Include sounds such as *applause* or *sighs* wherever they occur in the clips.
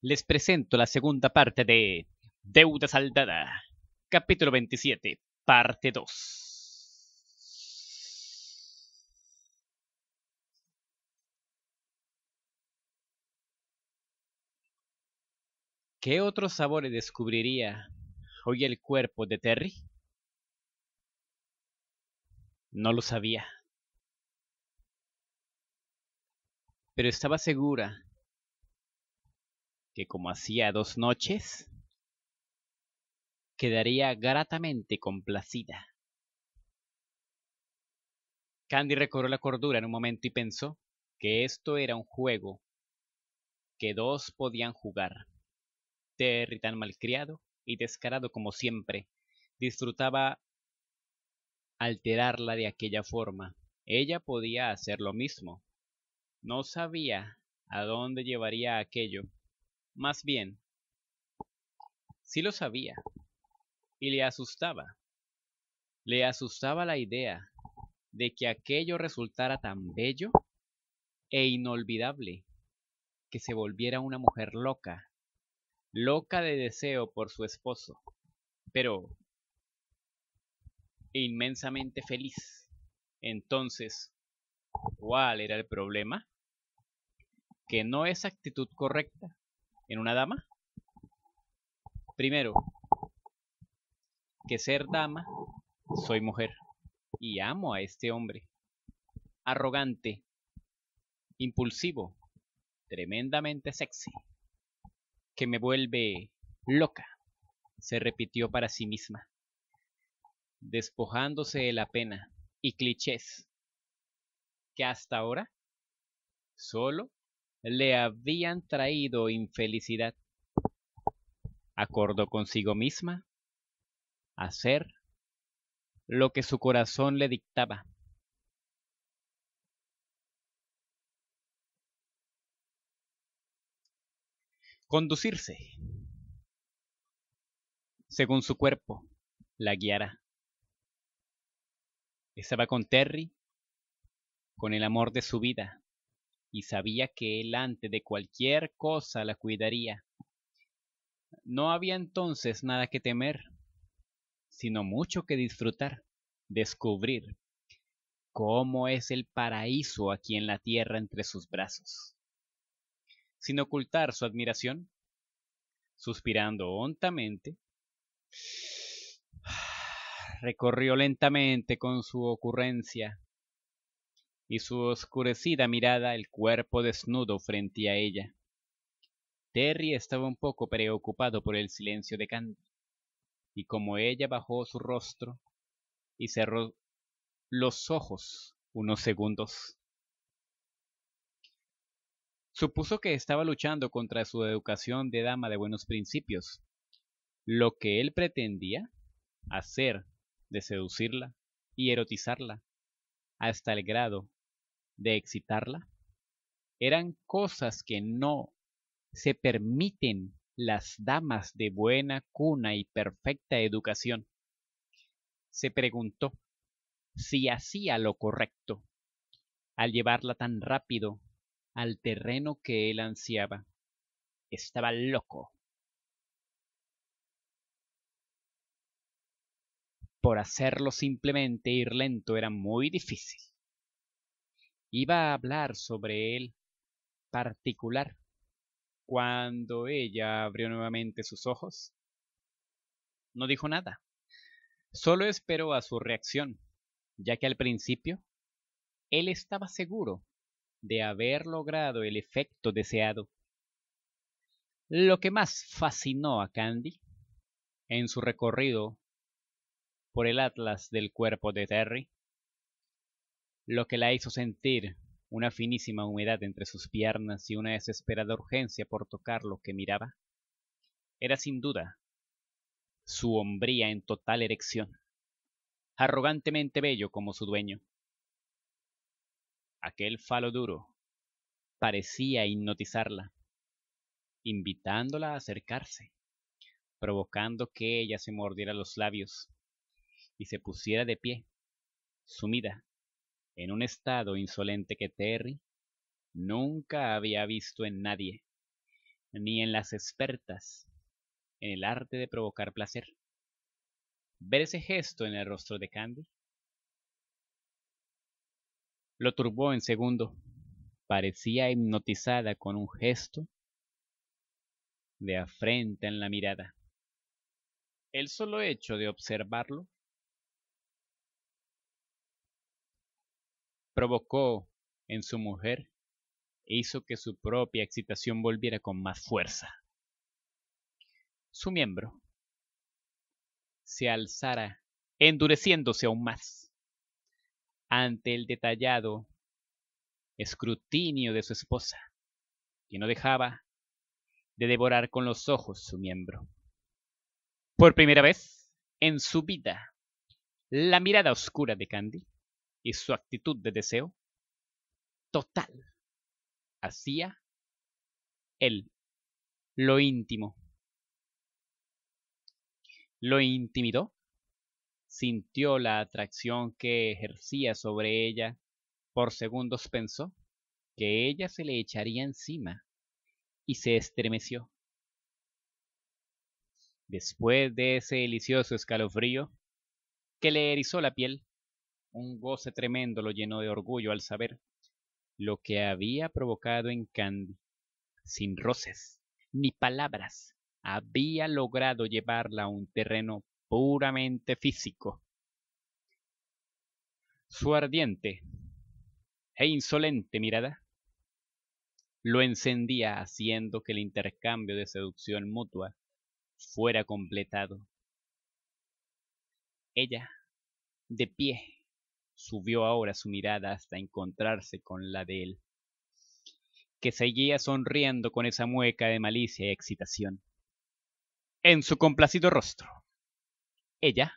les presento la segunda parte de Deuda Saldada, capítulo 27, parte 2. ¿Qué otros sabores descubriría hoy el cuerpo de Terry? No lo sabía. Pero estaba segura que como hacía dos noches, quedaría gratamente complacida. Candy recorrió la cordura en un momento y pensó que esto era un juego que dos podían jugar. Terry, tan malcriado y descarado como siempre, disfrutaba alterarla de aquella forma. Ella podía hacer lo mismo. No sabía a dónde llevaría aquello, más bien, sí lo sabía, y le asustaba. Le asustaba la idea de que aquello resultara tan bello e inolvidable que se volviera una mujer loca, loca de deseo por su esposo, pero inmensamente feliz. Entonces, ¿cuál era el problema? Que no es actitud correcta en una dama? Primero, que ser dama, soy mujer y amo a este hombre. Arrogante, impulsivo, tremendamente sexy, que me vuelve loca, se repitió para sí misma, despojándose de la pena y clichés que hasta ahora solo le habían traído infelicidad. Acordó consigo misma hacer lo que su corazón le dictaba. Conducirse según su cuerpo la guiara. Estaba con Terry, con el amor de su vida, y sabía que él antes de cualquier cosa la cuidaría. No había entonces nada que temer, sino mucho que disfrutar, descubrir cómo es el paraíso aquí en la tierra entre sus brazos. Sin ocultar su admiración, suspirando hontamente, *sighs* recorrió lentamente con su ocurrencia y su oscurecida mirada el cuerpo desnudo frente a ella. Terry estaba un poco preocupado por el silencio de Candy, y como ella bajó su rostro y cerró los ojos unos segundos. Supuso que estaba luchando contra su educación de dama de buenos principios. Lo que él pretendía hacer de seducirla y erotizarla hasta el grado de excitarla. Eran cosas que no se permiten las damas de buena cuna y perfecta educación. Se preguntó si hacía lo correcto al llevarla tan rápido al terreno que él ansiaba. Estaba loco. Por hacerlo simplemente ir lento era muy difícil iba a hablar sobre él particular. Cuando ella abrió nuevamente sus ojos, no dijo nada. Solo esperó a su reacción, ya que al principio él estaba seguro de haber logrado el efecto deseado. Lo que más fascinó a Candy en su recorrido por el atlas del cuerpo de Terry lo que la hizo sentir una finísima humedad entre sus piernas y una desesperada urgencia por tocar lo que miraba. Era sin duda su hombría en total erección, arrogantemente bello como su dueño. Aquel falo duro parecía hipnotizarla, invitándola a acercarse, provocando que ella se mordiera los labios y se pusiera de pie, sumida en un estado insolente que Terry nunca había visto en nadie, ni en las expertas, en el arte de provocar placer. Ver ese gesto en el rostro de Candy lo turbó en segundo. Parecía hipnotizada con un gesto de afrenta en la mirada. El solo hecho de observarlo provocó en su mujer e hizo que su propia excitación volviera con más fuerza. Su miembro se alzara endureciéndose aún más ante el detallado escrutinio de su esposa, que no dejaba de devorar con los ojos su miembro. Por primera vez en su vida, la mirada oscura de Candy y su actitud de deseo total hacía él, lo íntimo. Lo intimidó, sintió la atracción que ejercía sobre ella, por segundos pensó que ella se le echaría encima y se estremeció. Después de ese delicioso escalofrío que le erizó la piel, un goce tremendo lo llenó de orgullo al saber lo que había provocado en Candy. Sin roces ni palabras, había logrado llevarla a un terreno puramente físico. Su ardiente e insolente mirada lo encendía haciendo que el intercambio de seducción mutua fuera completado. Ella, de pie, subió ahora su mirada hasta encontrarse con la de él, que seguía sonriendo con esa mueca de malicia y excitación. En su complacido rostro, ella,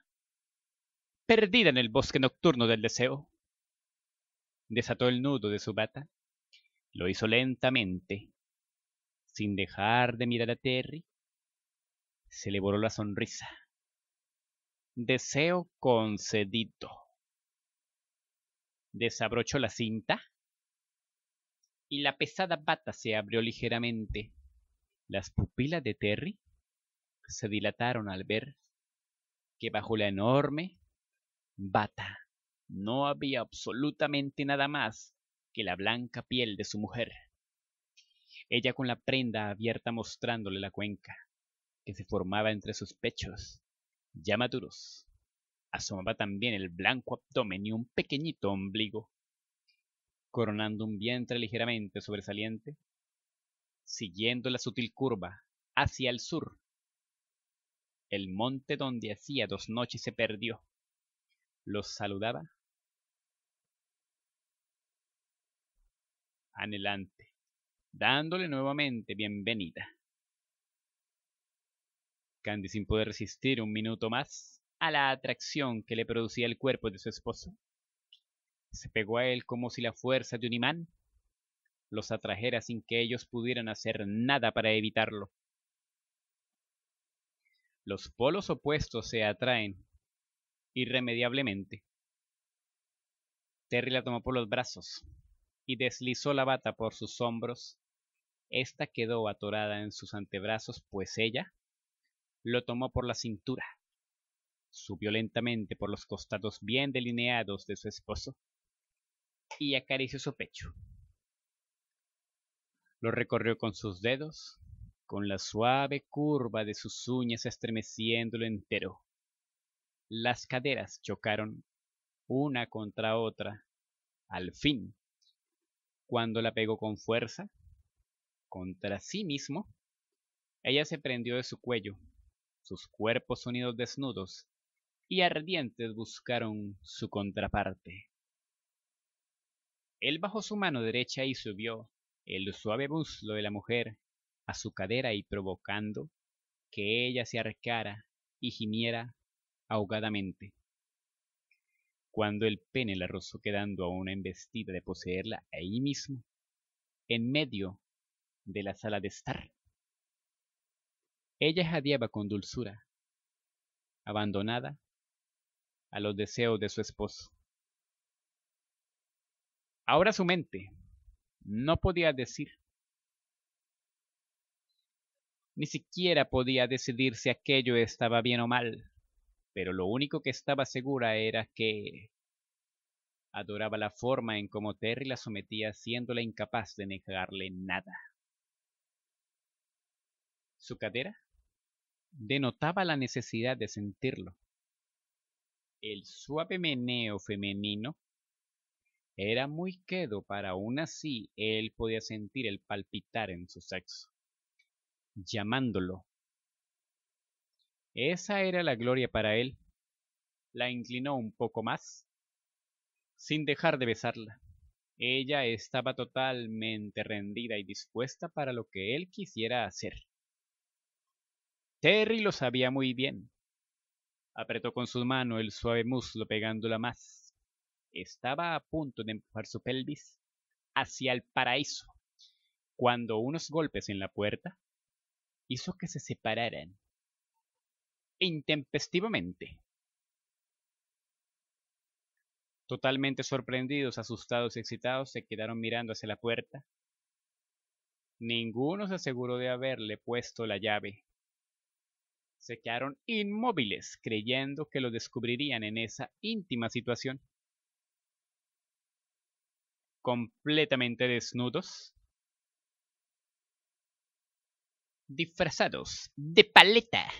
perdida en el bosque nocturno del deseo, desató el nudo de su bata, lo hizo lentamente, sin dejar de mirar a Terry, se le voló la sonrisa. Deseo concedido. Desabrochó la cinta y la pesada bata se abrió ligeramente. Las pupilas de Terry se dilataron al ver que bajo la enorme bata no había absolutamente nada más que la blanca piel de su mujer. Ella con la prenda abierta mostrándole la cuenca que se formaba entre sus pechos, ya maduros, asomaba también el blanco abdomen y un pequeñito ombligo, coronando un vientre ligeramente sobresaliente, siguiendo la sutil curva hacia el sur. El monte donde hacía dos noches se perdió. Los saludaba anhelante, dándole nuevamente bienvenida. Candy, sin poder resistir un minuto más, a la atracción que le producía el cuerpo de su esposo. Se pegó a él como si la fuerza de un imán los atrajera sin que ellos pudieran hacer nada para evitarlo. Los polos opuestos se atraen irremediablemente. Terry la tomó por los brazos y deslizó la bata por sus hombros. Esta quedó atorada en sus antebrazos, pues ella lo tomó por la cintura subió lentamente por los costados bien delineados de su esposo y acarició su pecho. Lo recorrió con sus dedos, con la suave curva de sus uñas estremeciéndolo entero. Las caderas chocaron una contra otra. Al fin, cuando la pegó con fuerza, contra sí mismo, ella se prendió de su cuello, sus cuerpos unidos desnudos y ardientes buscaron su contraparte. Él bajó su mano derecha y subió el suave muslo de la mujer a su cadera y provocando que ella se arcara y gimiera ahogadamente. Cuando el pene la rozó quedando a una embestida de poseerla ahí mismo, en medio de la sala de estar. Ella jadeaba con dulzura, abandonada a los deseos de su esposo. Ahora su mente no podía decir, ni siquiera podía decidir si aquello estaba bien o mal, pero lo único que estaba segura era que adoraba la forma en cómo Terry la sometía, siéndola incapaz de negarle nada. Su cadera denotaba la necesidad de sentirlo, el suave meneo femenino era muy quedo para aún así él podía sentir el palpitar en su sexo, llamándolo. Esa era la gloria para él. La inclinó un poco más, sin dejar de besarla. Ella estaba totalmente rendida y dispuesta para lo que él quisiera hacer. Terry lo sabía muy bien. Apretó con su mano el suave muslo pegándola más. Estaba a punto de empujar su pelvis hacia el paraíso, cuando unos golpes en la puerta hizo que se separaran intempestivamente. Totalmente sorprendidos, asustados y excitados, se quedaron mirando hacia la puerta. Ninguno se aseguró de haberle puesto la llave. Se quedaron inmóviles, creyendo que lo descubrirían en esa íntima situación. Completamente desnudos. Disfrazados de paleta.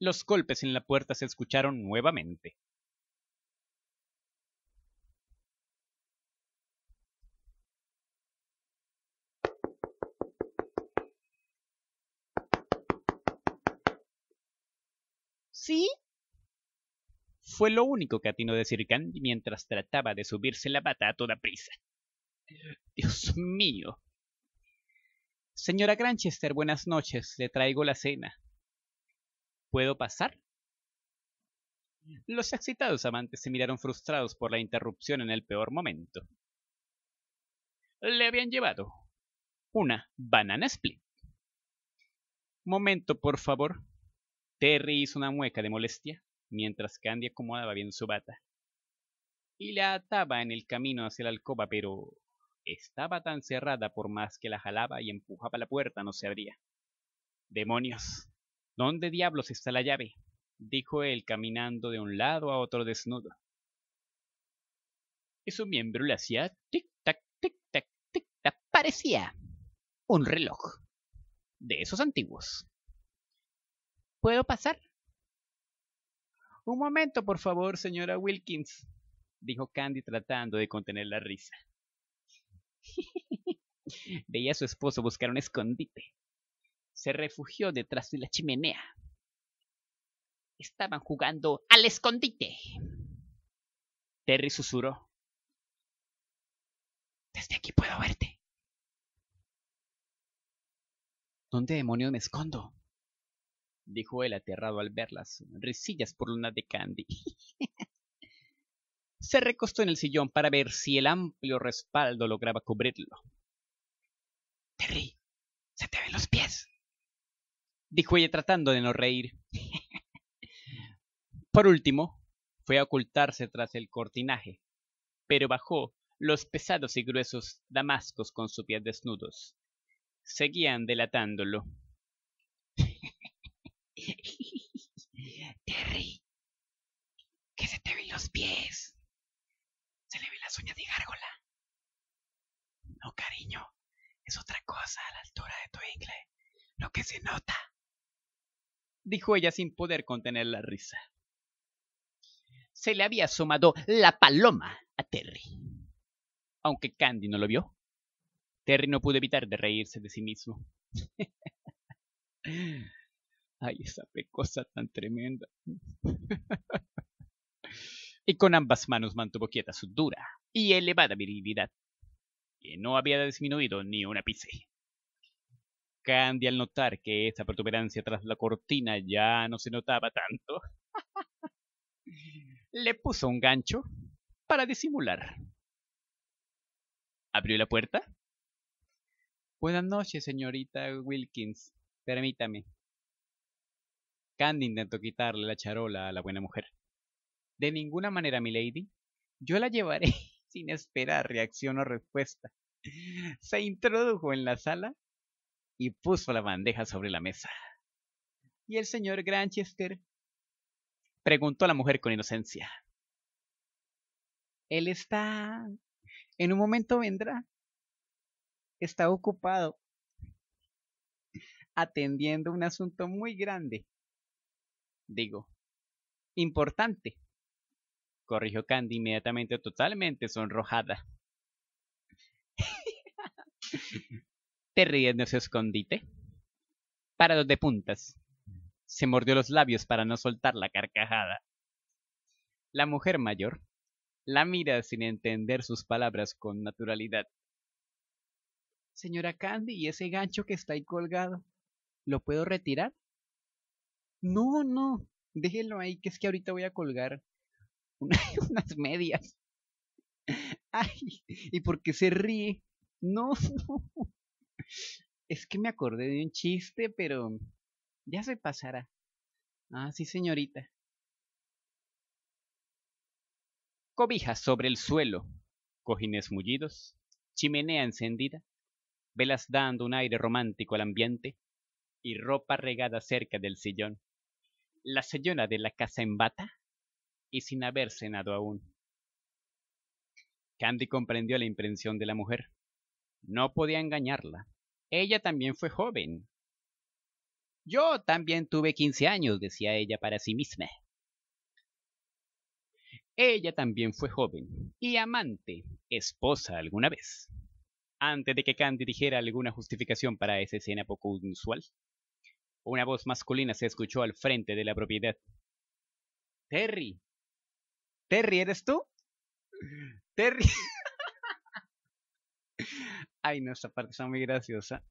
Los golpes en la puerta se escucharon nuevamente. Fue lo único que atinó decir Candy mientras trataba de subirse la bata a toda prisa. *laughs* Dios mío. Señora Granchester, buenas noches. Le traigo la cena. ¿Puedo pasar? Los excitados amantes se miraron frustrados por la interrupción en el peor momento. Le habían llevado una banana split. Momento, por favor. Terry hizo una mueca de molestia mientras Candy acomodaba bien su bata. Y la ataba en el camino hacia la alcoba, pero estaba tan cerrada por más que la jalaba y empujaba la puerta, no se abría. Demonios. ¿Dónde diablos está la llave? dijo él caminando de un lado a otro desnudo. Y su miembro le hacía tic-tac, tic-tac, tic-tac. Parecía un reloj. De esos antiguos. ¿Puedo pasar? Un momento, por favor, señora Wilkins, dijo Candy tratando de contener la risa. *laughs* Veía a su esposo buscar un escondite. Se refugió detrás de la chimenea. Estaban jugando al escondite. Terry susurró. Desde aquí puedo verte. ¿Dónde demonios me escondo? dijo él aterrado al ver las risillas por luna de Candy. *laughs* Se recostó en el sillón para ver si el amplio respaldo lograba cubrirlo. Terry, se te ven los pies, dijo ella tratando de no reír. *laughs* por último, fue a ocultarse tras el cortinaje, pero bajó los pesados y gruesos damascos con sus pies desnudos. Seguían delatándolo. se te ven los pies. Se le ven las uñas de gárgola. No, cariño, es otra cosa a la altura de tu ingle. Lo que se nota. Dijo ella sin poder contener la risa. Se le había asomado la paloma a Terry. Aunque Candy no lo vio, Terry no pudo evitar de reírse de sí mismo. *laughs* Ay, esa pecosa tan tremenda. *laughs* y con ambas manos mantuvo quieta su dura y elevada virilidad, que no había disminuido ni un ápice. Candy al notar que esa protuberancia tras la cortina ya no se notaba tanto, *laughs* le puso un gancho para disimular. Abrió la puerta. Buenas noches, señorita Wilkins. Permítame. Candy intentó quitarle la charola a la buena mujer, de ninguna manera, lady. Yo la llevaré *laughs* sin esperar reacción o respuesta. Se introdujo en la sala y puso la bandeja sobre la mesa. ¿Y el señor Granchester? Preguntó a la mujer con inocencia. Él está... En un momento vendrá. Está ocupado atendiendo un asunto muy grande. Digo, importante corrigió Candy inmediatamente, totalmente sonrojada. *laughs* Te ríes de ese escondite. Parado de puntas. Se mordió los labios para no soltar la carcajada. La mujer mayor la mira sin entender sus palabras con naturalidad. Señora Candy, ¿y ese gancho que está ahí colgado? ¿Lo puedo retirar? No, no, déjelo ahí, que es que ahorita voy a colgar. *laughs* unas medias. Ay, y porque se ríe. No, no. Es que me acordé de un chiste, pero ya se pasará. Ah, sí, señorita. Cobijas sobre el suelo, cojines mullidos, chimenea encendida, velas dando un aire romántico al ambiente y ropa regada cerca del sillón. La señora de la casa en bata y sin haber cenado aún. Candy comprendió la impresión de la mujer. No podía engañarla. Ella también fue joven. Yo también tuve quince años, decía ella para sí misma. Ella también fue joven y amante, esposa alguna vez. Antes de que Candy dijera alguna justificación para esa escena poco usual, una voz masculina se escuchó al frente de la propiedad. Terry, Terry, ¿eres tú? Terry. Ay, no, parte está muy graciosa.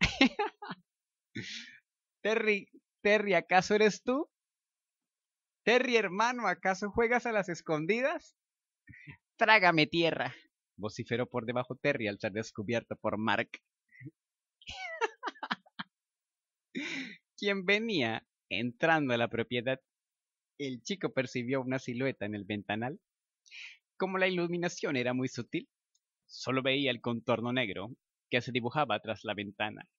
Terry, Terry, ¿acaso eres tú? Terry, hermano, ¿acaso juegas a las escondidas? Trágame tierra. Vociferó por debajo Terry al ser descubierto por Mark. Quien venía entrando a la propiedad, el chico percibió una silueta en el ventanal como la iluminación era muy sutil, solo veía el contorno negro que se dibujaba tras la ventana.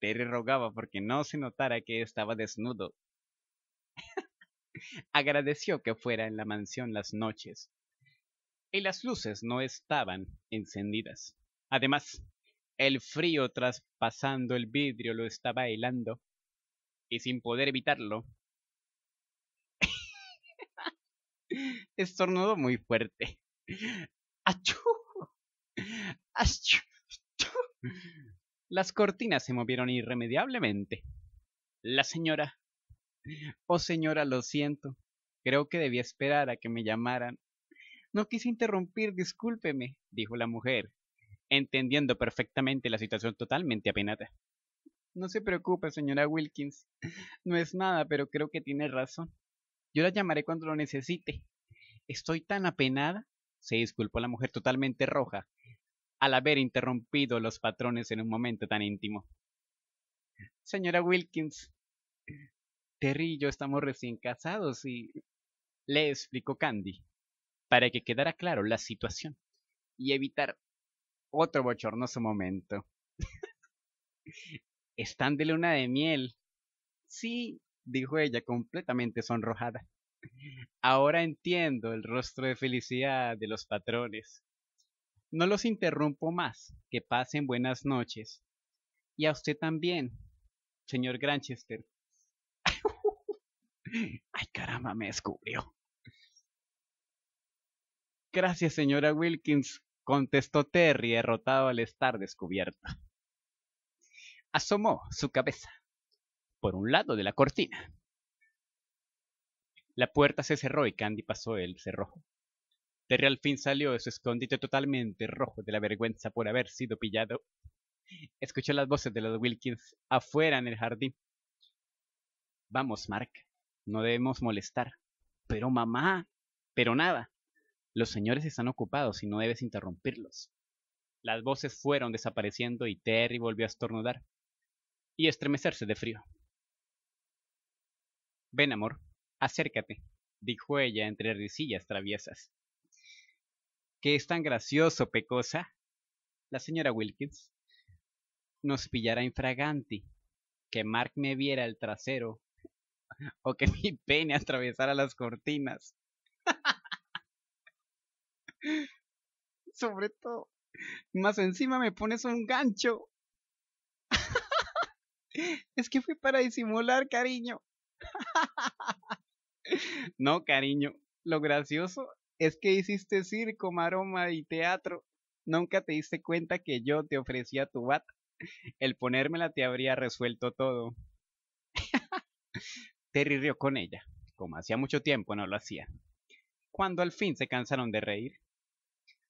Terry rogaba porque no se notara que estaba desnudo. *laughs* Agradeció que fuera en la mansión las noches. Y las luces no estaban encendidas. Además, el frío traspasando el vidrio lo estaba helando. Y sin poder evitarlo, estornudo muy fuerte. ¡Achú! ¡Achú! Las cortinas se movieron irremediablemente. La señora. Oh señora, lo siento. Creo que debía esperar a que me llamaran. No quise interrumpir, discúlpeme, dijo la mujer, entendiendo perfectamente la situación totalmente apenada. No se preocupe, señora Wilkins. No es nada, pero creo que tiene razón. Yo la llamaré cuando lo necesite. Estoy tan apenada, se disculpó la mujer totalmente roja, al haber interrumpido los patrones en un momento tan íntimo. Señora Wilkins, Terry y yo estamos recién casados y... le explicó Candy, para que quedara claro la situación y evitar otro bochornoso momento. Están de luna de miel. Sí, dijo ella completamente sonrojada. Ahora entiendo el rostro de felicidad de los patrones. No los interrumpo más, que pasen buenas noches. Y a usted también, señor Granchester. *laughs* Ay, caramba, me descubrió. Gracias, señora Wilkins, contestó Terry, derrotado al estar descubierto. Asomó su cabeza por un lado de la cortina la puerta se cerró y Candy pasó el cerrojo. Terry al fin salió de su escondite totalmente rojo de la vergüenza por haber sido pillado. Escuchó las voces de los Wilkins afuera en el jardín. Vamos, Mark, no debemos molestar. Pero mamá, pero nada. Los señores están ocupados y no debes interrumpirlos. Las voces fueron desapareciendo y Terry volvió a estornudar y estremecerse de frío. Ven, amor, Acércate, dijo ella entre risillas traviesas. ¿Qué es tan gracioso, pecosa? La señora Wilkins nos pillará infraganti, que Mark me viera el trasero *laughs* o que mi pene atravesara las cortinas. *laughs* Sobre todo, más encima me pones un gancho. *laughs* es que fue para disimular, cariño. No, cariño, lo gracioso es que hiciste circo, maroma y teatro. Nunca te diste cuenta que yo te ofrecía tu bat. El ponérmela te habría resuelto todo. Terry rió con ella, como hacía mucho tiempo no lo hacía. Cuando al fin se cansaron de reír,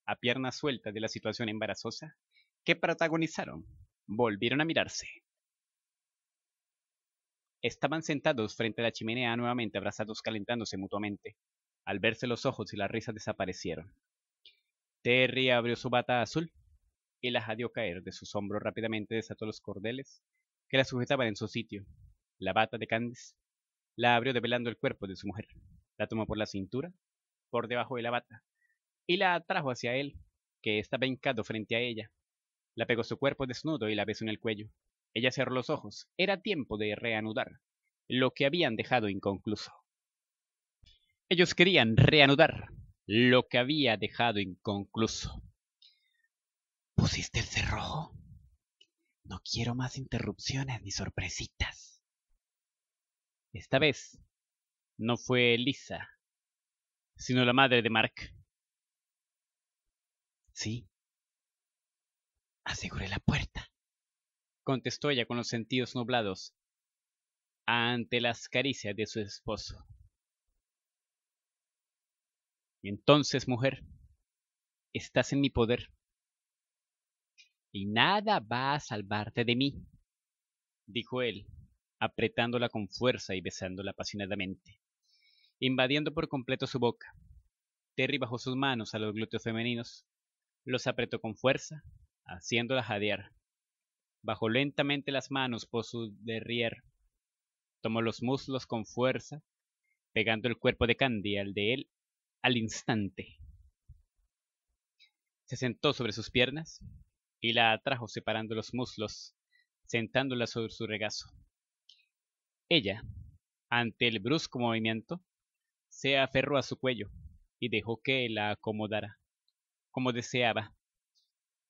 a piernas sueltas de la situación embarazosa que protagonizaron, volvieron a mirarse. Estaban sentados frente a la chimenea nuevamente abrazados calentándose mutuamente. Al verse los ojos y las risa desaparecieron. Terry abrió su bata azul y la jadeó caer de sus hombros rápidamente desató los cordeles que la sujetaban en su sitio. La bata de Candice la abrió develando el cuerpo de su mujer. La tomó por la cintura, por debajo de la bata, y la atrajo hacia él, que estaba hincado frente a ella. La pegó su cuerpo desnudo y la besó en el cuello. Ella cerró los ojos. Era tiempo de reanudar lo que habían dejado inconcluso. Ellos querían reanudar lo que había dejado inconcluso. Pusiste el cerrojo. No quiero más interrupciones ni sorpresitas. Esta vez no fue Lisa, sino la madre de Mark. Sí. Aseguré la puerta contestó ella con los sentidos nublados, ante las caricias de su esposo. entonces, mujer, estás en mi poder. Y nada va a salvarte de mí, dijo él, apretándola con fuerza y besándola apasionadamente, invadiendo por completo su boca. Terry bajó sus manos a los glúteos femeninos, los apretó con fuerza, haciéndola jadear, Bajó lentamente las manos por su derrier. Tomó los muslos con fuerza, pegando el cuerpo de Candy al de él al instante. Se sentó sobre sus piernas y la atrajo separando los muslos, sentándola sobre su regazo. Ella, ante el brusco movimiento, se aferró a su cuello y dejó que la acomodara, como deseaba.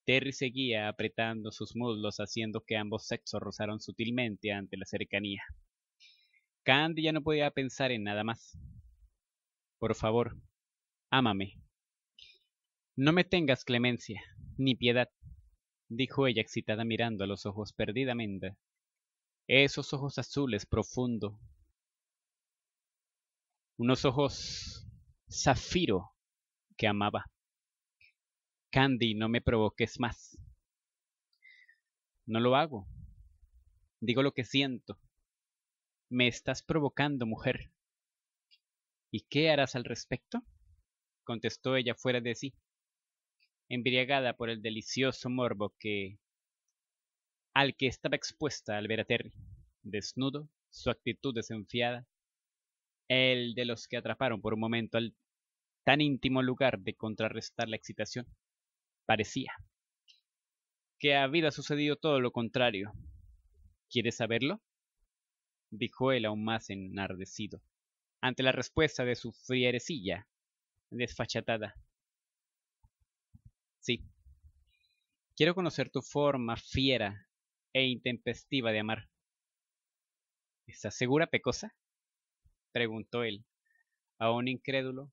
Terry seguía apretando sus muslos haciendo que ambos sexos rozaron sutilmente ante la cercanía. Candy ya no podía pensar en nada más. Por favor, ámame. No me tengas clemencia, ni piedad, dijo ella excitada mirando a los ojos perdidamente. Esos ojos azules profundo. Unos ojos zafiro que amaba. Candy, no me provoques más. No lo hago. Digo lo que siento. Me estás provocando, mujer. ¿Y qué harás al respecto? contestó ella fuera de sí, embriagada por el delicioso morbo que al que estaba expuesta al ver a Terry, desnudo, su actitud desenfiada, el de los que atraparon por un momento al tan íntimo lugar de contrarrestar la excitación Parecía que había sucedido todo lo contrario. ¿Quieres saberlo? dijo él aún más enardecido, ante la respuesta de su frierecilla, desfachatada. Sí. Quiero conocer tu forma fiera e intempestiva de amar. ¿Estás segura, Pecosa? preguntó él, aún incrédulo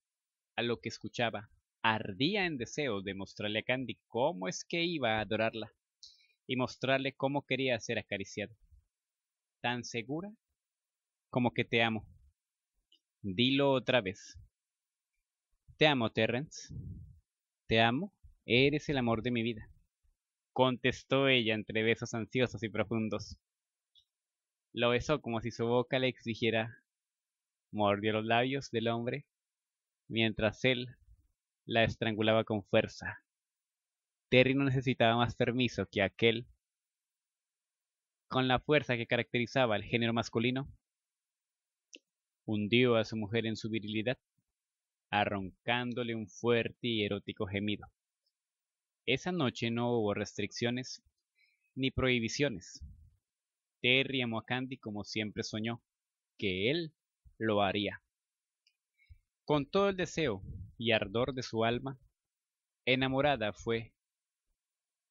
a lo que escuchaba ardía en deseo de mostrarle a Candy cómo es que iba a adorarla y mostrarle cómo quería ser acariciado. Tan segura como que te amo. Dilo otra vez. Te amo, Terrence. Te amo. Eres el amor de mi vida. Contestó ella entre besos ansiosos y profundos. Lo besó como si su boca le exigiera. Mordió los labios del hombre mientras él la estrangulaba con fuerza. Terry no necesitaba más permiso que aquel. Con la fuerza que caracterizaba El género masculino, hundió a su mujer en su virilidad, arrancándole un fuerte y erótico gemido. Esa noche no hubo restricciones ni prohibiciones. Terry amó a Candy como siempre soñó, que él lo haría. Con todo el deseo y ardor de su alma, enamorada fue,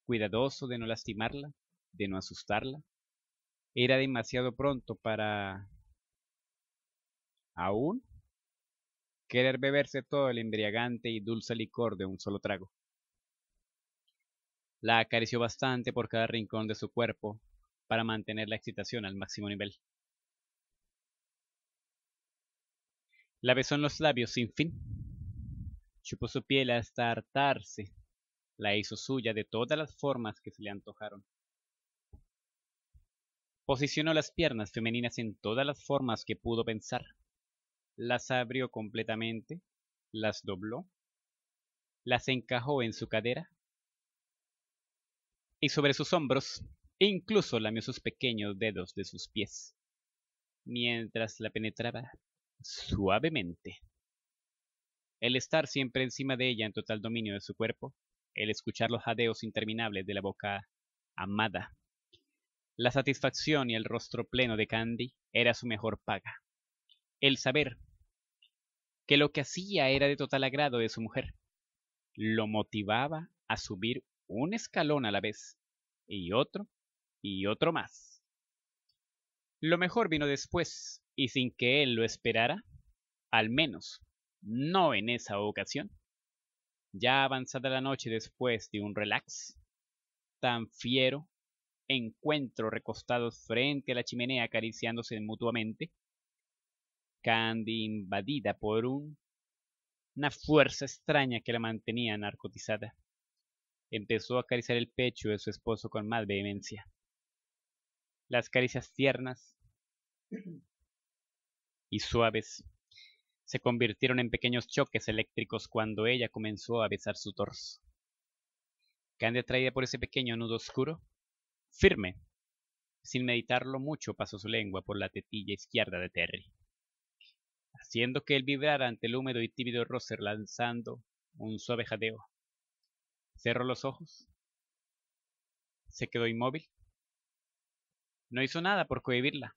cuidadoso de no lastimarla, de no asustarla. Era demasiado pronto para... aún querer beberse todo el embriagante y dulce licor de un solo trago. La acarició bastante por cada rincón de su cuerpo para mantener la excitación al máximo nivel. La besó en los labios sin fin Chupó su piel hasta hartarse. La hizo suya de todas las formas que se le antojaron. Posicionó las piernas femeninas en todas las formas que pudo pensar. Las abrió completamente, las dobló, las encajó en su cadera y sobre sus hombros, e incluso lamió sus pequeños dedos de sus pies, mientras la penetraba suavemente el estar siempre encima de ella en total dominio de su cuerpo, el escuchar los jadeos interminables de la boca amada. La satisfacción y el rostro pleno de Candy era su mejor paga. El saber que lo que hacía era de total agrado de su mujer, lo motivaba a subir un escalón a la vez, y otro, y otro más. Lo mejor vino después, y sin que él lo esperara, al menos no en esa ocasión. Ya avanzada la noche después de un relax tan fiero, encuentro recostados frente a la chimenea acariciándose mutuamente. Candy invadida por un, una fuerza extraña que la mantenía narcotizada. Empezó a acariciar el pecho de su esposo con más vehemencia. Las caricias tiernas y suaves se convirtieron en pequeños choques eléctricos cuando ella comenzó a besar su torso. Candy, atraída por ese pequeño nudo oscuro, firme, sin meditarlo mucho, pasó su lengua por la tetilla izquierda de Terry, haciendo que él vibrara ante el húmedo y tímido rocer lanzando un suave jadeo. Cerró los ojos. Se quedó inmóvil. No hizo nada por cohibirla.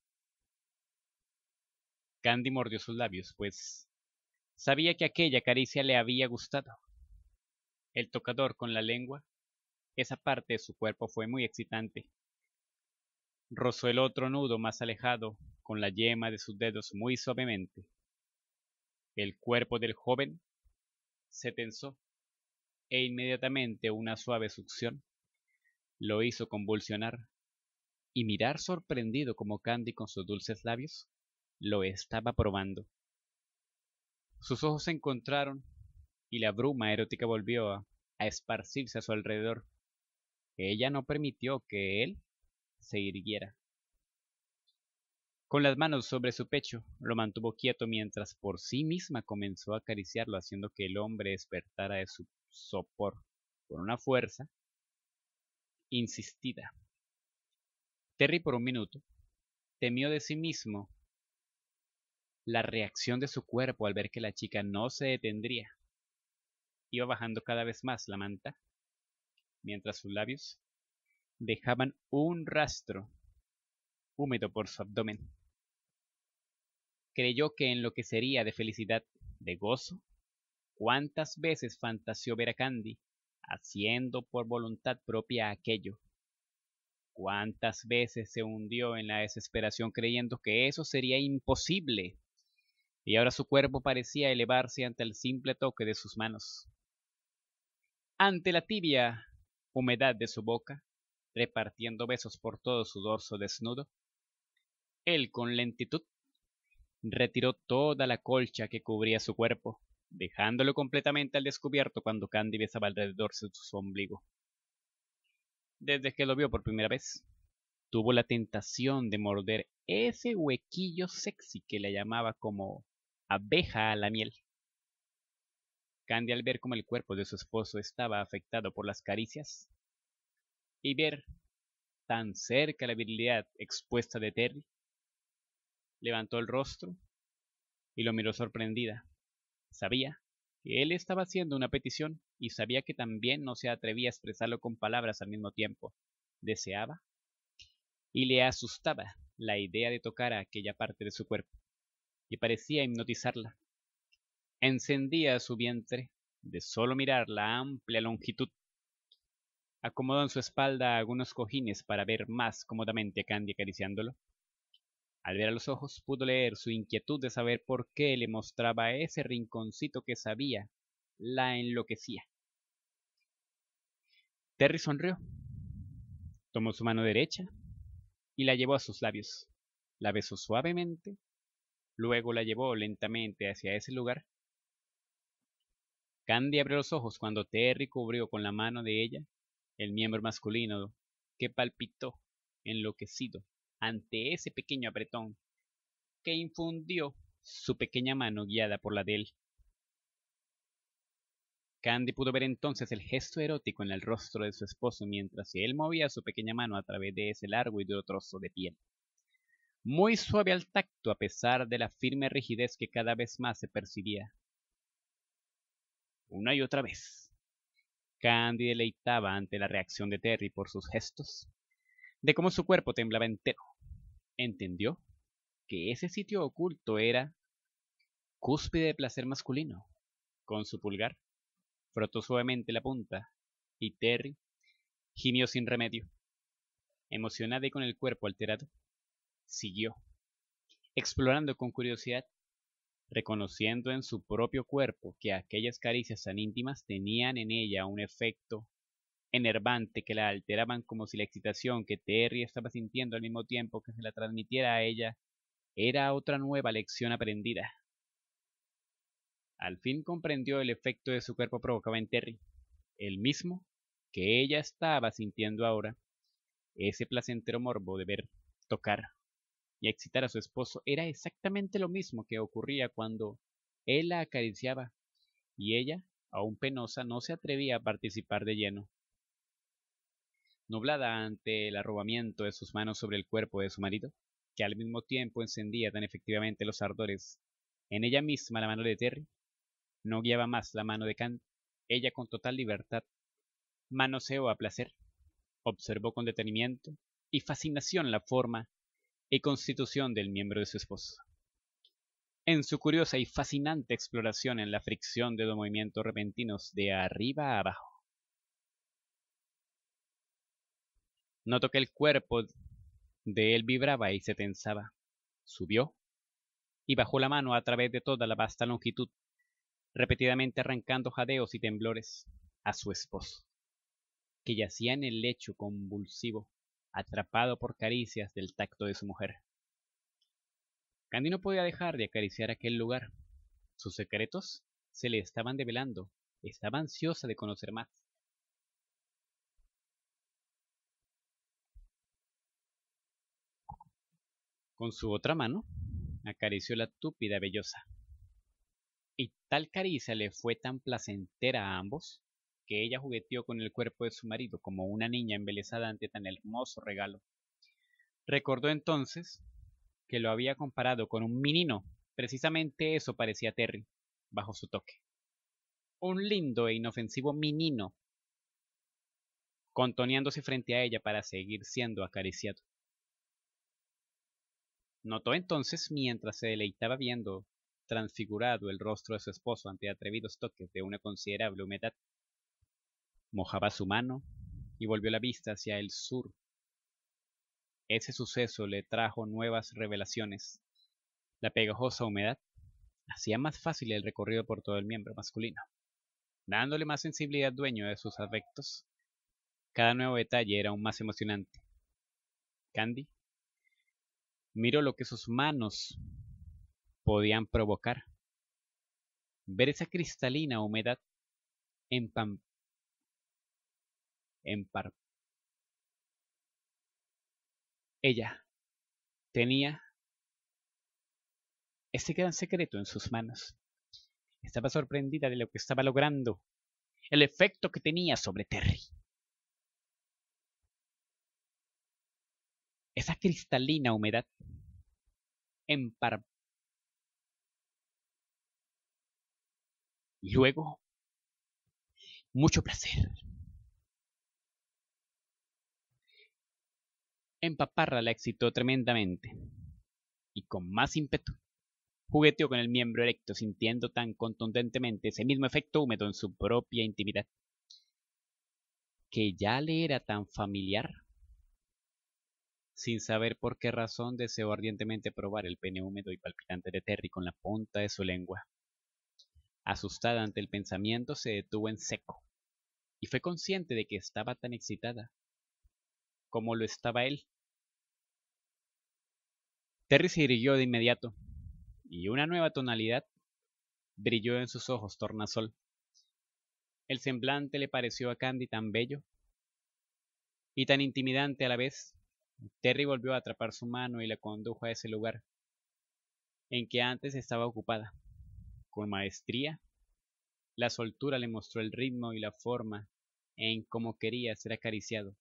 Candy mordió sus labios, pues sabía que aquella caricia le había gustado. El tocador con la lengua, esa parte de su cuerpo fue muy excitante. Rozó el otro nudo más alejado con la yema de sus dedos muy suavemente. El cuerpo del joven se tensó e inmediatamente una suave succión lo hizo convulsionar y mirar sorprendido como Candy con sus dulces labios lo estaba probando. Sus ojos se encontraron y la bruma erótica volvió a, esparcirse a su alrededor. Ella no permitió que él se irguiera. Con las manos sobre su pecho, lo mantuvo quieto mientras por sí misma comenzó a acariciarlo, haciendo que el hombre despertara de su sopor con una fuerza insistida. Terry por un minuto temió de sí mismo la reacción de su cuerpo al ver que la chica no se detendría. Iba bajando cada vez más la manta, mientras sus labios dejaban un rastro húmedo por su abdomen. Creyó que en lo que sería de felicidad, de gozo. ¿Cuántas veces fantaseó ver a Candy haciendo por voluntad propia aquello? ¿Cuántas veces se hundió en la desesperación creyendo que eso sería imposible? y ahora su cuerpo parecía elevarse ante el simple toque de sus manos. Ante la tibia humedad de su boca, repartiendo besos por todo su dorso desnudo, él con lentitud retiró toda la colcha que cubría su cuerpo, dejándolo completamente al descubierto cuando Candy besaba alrededor de su ombligo. Desde que lo vio por primera vez, tuvo la tentación de morder ese huequillo sexy que le llamaba como abeja a la miel. Candy al ver cómo el cuerpo de su esposo estaba afectado por las caricias y ver tan cerca la virilidad expuesta de Terry, levantó el rostro y lo miró sorprendida. Sabía que él estaba haciendo una petición y sabía que también no se atrevía a expresarlo con palabras al mismo tiempo. Deseaba y le asustaba la idea de tocar a aquella parte de su cuerpo y parecía hipnotizarla. Encendía su vientre de solo mirar la amplia longitud. Acomodó en su espalda algunos cojines para ver más cómodamente a Candy acariciándolo. Al ver a los ojos pudo leer su inquietud de saber por qué le mostraba ese rinconcito que sabía la enloquecía. Terry sonrió, tomó su mano derecha y la llevó a sus labios. La besó suavemente Luego la llevó lentamente hacia ese lugar. Candy abrió los ojos cuando Terry cubrió con la mano de ella el miembro masculino que palpitó enloquecido ante ese pequeño apretón que infundió su pequeña mano guiada por la de él. Candy pudo ver entonces el gesto erótico en el rostro de su esposo mientras él movía su pequeña mano a través de ese largo y duro trozo de piel muy suave al tacto a pesar de la firme rigidez que cada vez más se percibía. Una y otra vez, Candy deleitaba ante la reacción de Terry por sus gestos, de cómo su cuerpo temblaba entero. Entendió que ese sitio oculto era cúspide de placer masculino. Con su pulgar, frotó suavemente la punta y Terry gimió sin remedio. Emocionada y con el cuerpo alterado, siguió, explorando con curiosidad, reconociendo en su propio cuerpo que aquellas caricias tan íntimas tenían en ella un efecto enervante que la alteraban como si la excitación que Terry estaba sintiendo al mismo tiempo que se la transmitiera a ella era otra nueva lección aprendida. Al fin comprendió el efecto de su cuerpo provocaba en Terry, el mismo que ella estaba sintiendo ahora, ese placentero morbo de ver, tocar, y excitar a su esposo era exactamente lo mismo que ocurría cuando él la acariciaba y ella, aún penosa, no se atrevía a participar de lleno. Nublada ante el arrobamiento de sus manos sobre el cuerpo de su marido, que al mismo tiempo encendía tan efectivamente los ardores en ella misma la mano de Terry, no guiaba más la mano de Kant, ella con total libertad manoseó a placer, observó con detenimiento y fascinación la forma y constitución del miembro de su esposa. En su curiosa y fascinante exploración en la fricción de los movimientos repentinos de arriba a abajo. Notó que el cuerpo de él vibraba y se tensaba. Subió y bajó la mano a través de toda la vasta longitud, repetidamente arrancando jadeos y temblores a su esposo, que yacía en el lecho convulsivo, atrapado por caricias del tacto de su mujer. Candy no podía dejar de acariciar aquel lugar. Sus secretos se le estaban develando. Estaba ansiosa de conocer más. Con su otra mano, acarició la túpida bellosa. Y tal caricia le fue tan placentera a ambos que ella jugueteó con el cuerpo de su marido como una niña embelesada ante tan hermoso regalo. Recordó entonces que lo había comparado con un menino. Precisamente eso parecía Terry, bajo su toque. Un lindo e inofensivo menino, contoneándose frente a ella para seguir siendo acariciado. Notó entonces, mientras se deleitaba viendo transfigurado el rostro de su esposo ante atrevidos toques de una considerable humedad, mojaba su mano y volvió la vista hacia el sur. Ese suceso le trajo nuevas revelaciones. La pegajosa humedad hacía más fácil el recorrido por todo el miembro masculino, dándole más sensibilidad dueño de sus afectos. Cada nuevo detalle era aún más emocionante. Candy miró lo que sus manos podían provocar. Ver esa cristalina humedad empampada par Ella tenía ese gran secreto en sus manos. Estaba sorprendida de lo que estaba logrando, el efecto que tenía sobre Terry. Esa cristalina humedad Y Luego, mucho placer. Empaparra la excitó tremendamente, y con más ímpetu jugueteó con el miembro erecto, sintiendo tan contundentemente ese mismo efecto húmedo en su propia intimidad, que ya le era tan familiar. Sin saber por qué razón deseó ardientemente probar el pene húmedo y palpitante de Terry con la punta de su lengua. Asustada ante el pensamiento, se detuvo en seco, y fue consciente de que estaba tan excitada como lo estaba él. Terry se dirigió de inmediato, y una nueva tonalidad brilló en sus ojos tornasol. El semblante le pareció a Candy tan bello y tan intimidante a la vez. Terry volvió a atrapar su mano y la condujo a ese lugar en que antes estaba ocupada. Con maestría, la soltura le mostró el ritmo y la forma en cómo quería ser acariciado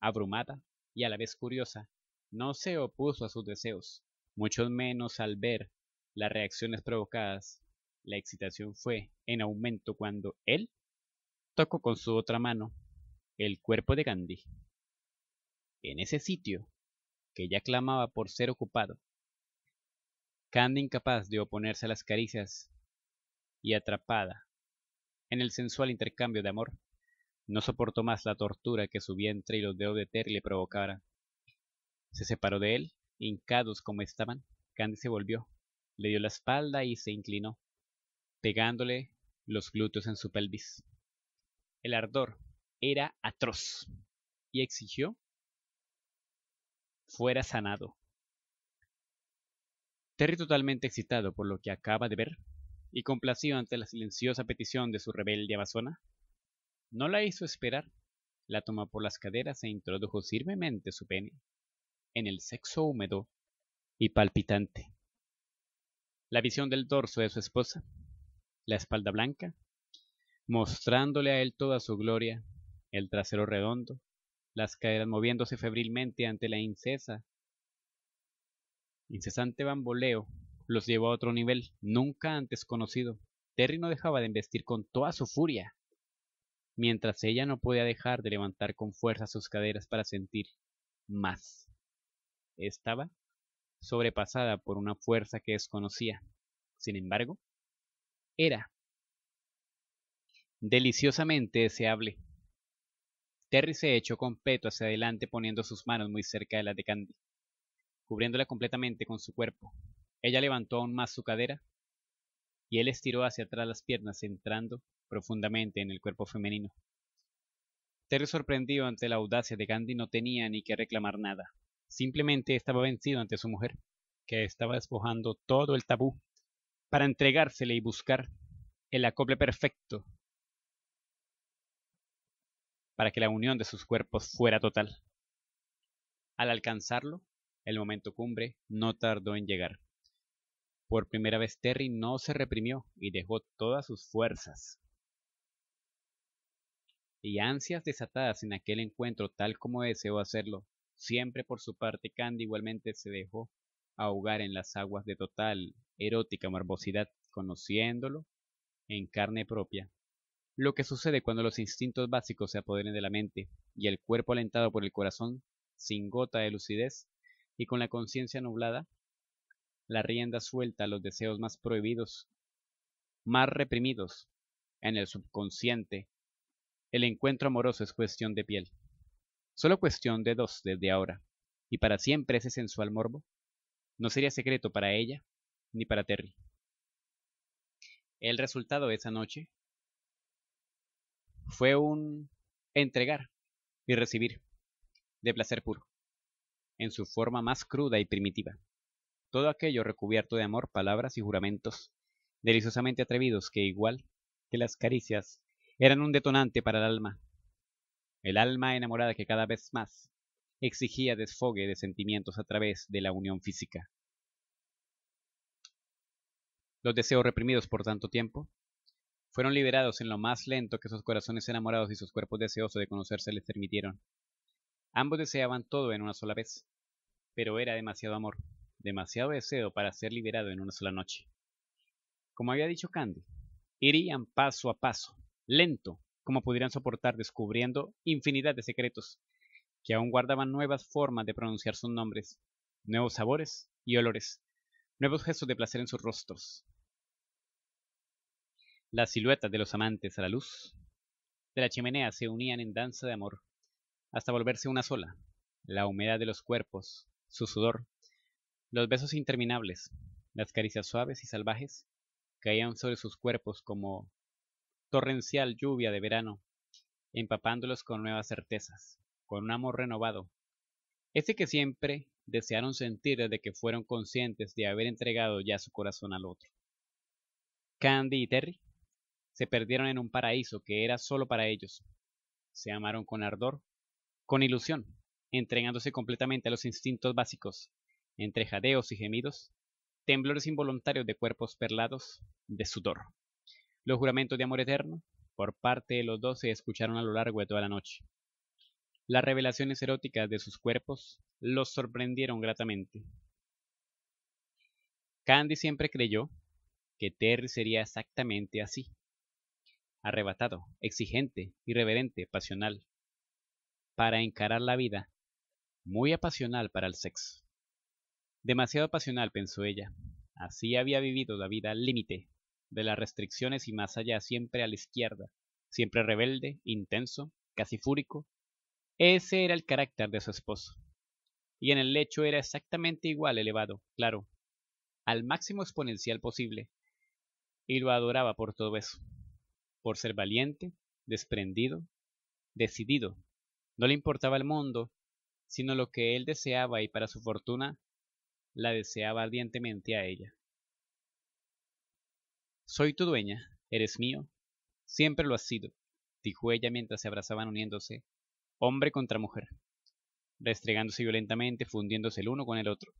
abrumada y a la vez curiosa, no se opuso a sus deseos, mucho menos al ver las reacciones provocadas. La excitación fue en aumento cuando él tocó con su otra mano el cuerpo de Gandhi. En ese sitio, que ya clamaba por ser ocupado, Gandhi incapaz de oponerse a las caricias y atrapada en el sensual intercambio de amor, no soportó más la tortura que su vientre y los dedos de Terry le provocaran. Se separó de él, hincados como estaban. Candy se volvió, le dio la espalda y se inclinó, pegándole los glúteos en su pelvis. El ardor era atroz y exigió fuera sanado. Terry totalmente excitado por lo que acaba de ver y complacido ante la silenciosa petición de su rebelde amazona, no la hizo esperar. La tomó por las caderas e introdujo firmemente su pene en el sexo húmedo y palpitante. La visión del dorso de su esposa, la espalda blanca, mostrándole a él toda su gloria, el trasero redondo, las caderas moviéndose febrilmente ante la incesa, incesante bamboleo, los llevó a otro nivel nunca antes conocido. Terry no dejaba de investir con toda su furia, mientras ella no podía dejar de levantar con fuerza sus caderas para sentir más. Estaba sobrepasada por una fuerza que desconocía. Sin embargo, era deliciosamente deseable. Terry se echó con peto hacia adelante poniendo sus manos muy cerca de las de Candy, cubriéndola completamente con su cuerpo. Ella levantó aún más su cadera y él estiró hacia atrás las piernas entrando profundamente en el cuerpo femenino. Terry, sorprendido ante la audacia de Gandhi, no tenía ni que reclamar nada. Simplemente estaba vencido ante su mujer, que estaba despojando todo el tabú para entregársele y buscar el acople perfecto para que la unión de sus cuerpos fuera total. Al alcanzarlo, el momento cumbre no tardó en llegar. Por primera vez Terry no se reprimió y dejó todas sus fuerzas y ansias desatadas en aquel encuentro tal como deseó hacerlo. Siempre por su parte Candy igualmente se dejó ahogar en las aguas de total erótica morbosidad, conociéndolo en carne propia. Lo que sucede cuando los instintos básicos se apoderen de la mente y el cuerpo alentado por el corazón, sin gota de lucidez y con la conciencia nublada, la rienda suelta a los deseos más prohibidos, más reprimidos en el subconsciente el encuentro amoroso es cuestión de piel. Solo cuestión de dos desde ahora. Y para siempre ese sensual morbo. No sería secreto para ella ni para Terry. El resultado de esa noche fue un entregar y recibir de placer puro, en su forma más cruda y primitiva. Todo aquello recubierto de amor, palabras y juramentos, deliciosamente atrevidos que igual que las caricias eran un detonante para el alma. El alma enamorada que cada vez más exigía desfogue de sentimientos a través de la unión física. Los deseos reprimidos por tanto tiempo fueron liberados en lo más lento que sus corazones enamorados y sus cuerpos deseosos de conocerse les permitieron. Ambos deseaban todo en una sola vez, pero era demasiado amor, demasiado deseo para ser liberado en una sola noche. Como había dicho Candy, irían paso a paso, lento como pudieran soportar, descubriendo infinidad de secretos, que aún guardaban nuevas formas de pronunciar sus nombres, nuevos sabores y olores, nuevos gestos de placer en sus rostros. Las siluetas de los amantes a la luz de la chimenea se unían en danza de amor, hasta volverse una sola, la humedad de los cuerpos, su sudor, los besos interminables, las caricias suaves y salvajes caían sobre sus cuerpos como torrencial lluvia de verano, empapándolos con nuevas certezas, con un amor renovado, ese que siempre desearon sentir desde que fueron conscientes de haber entregado ya su corazón al otro. Candy y Terry se perdieron en un paraíso que era solo para ellos. Se amaron con ardor, con ilusión, entregándose completamente a los instintos básicos, entre jadeos y gemidos, temblores involuntarios de cuerpos perlados, de sudor. Los juramentos de amor eterno por parte de los dos se escucharon a lo largo de toda la noche. Las revelaciones eróticas de sus cuerpos los sorprendieron gratamente. Candy siempre creyó que Terry sería exactamente así. Arrebatado, exigente, irreverente, pasional. Para encarar la vida, muy apasional para el sexo. Demasiado apasional, pensó ella. Así había vivido la vida al límite, de las restricciones y más allá, siempre a la izquierda, siempre rebelde, intenso, casi fúrico. Ese era el carácter de su esposo. Y en el lecho era exactamente igual elevado, claro, al máximo exponencial posible. Y lo adoraba por todo eso, por ser valiente, desprendido, decidido. No le importaba el mundo, sino lo que él deseaba y para su fortuna la deseaba ardientemente a ella. Soy tu dueña, eres mío, siempre lo has sido, dijo ella mientras se abrazaban uniéndose, hombre contra mujer, restregándose violentamente, fundiéndose el uno con el otro,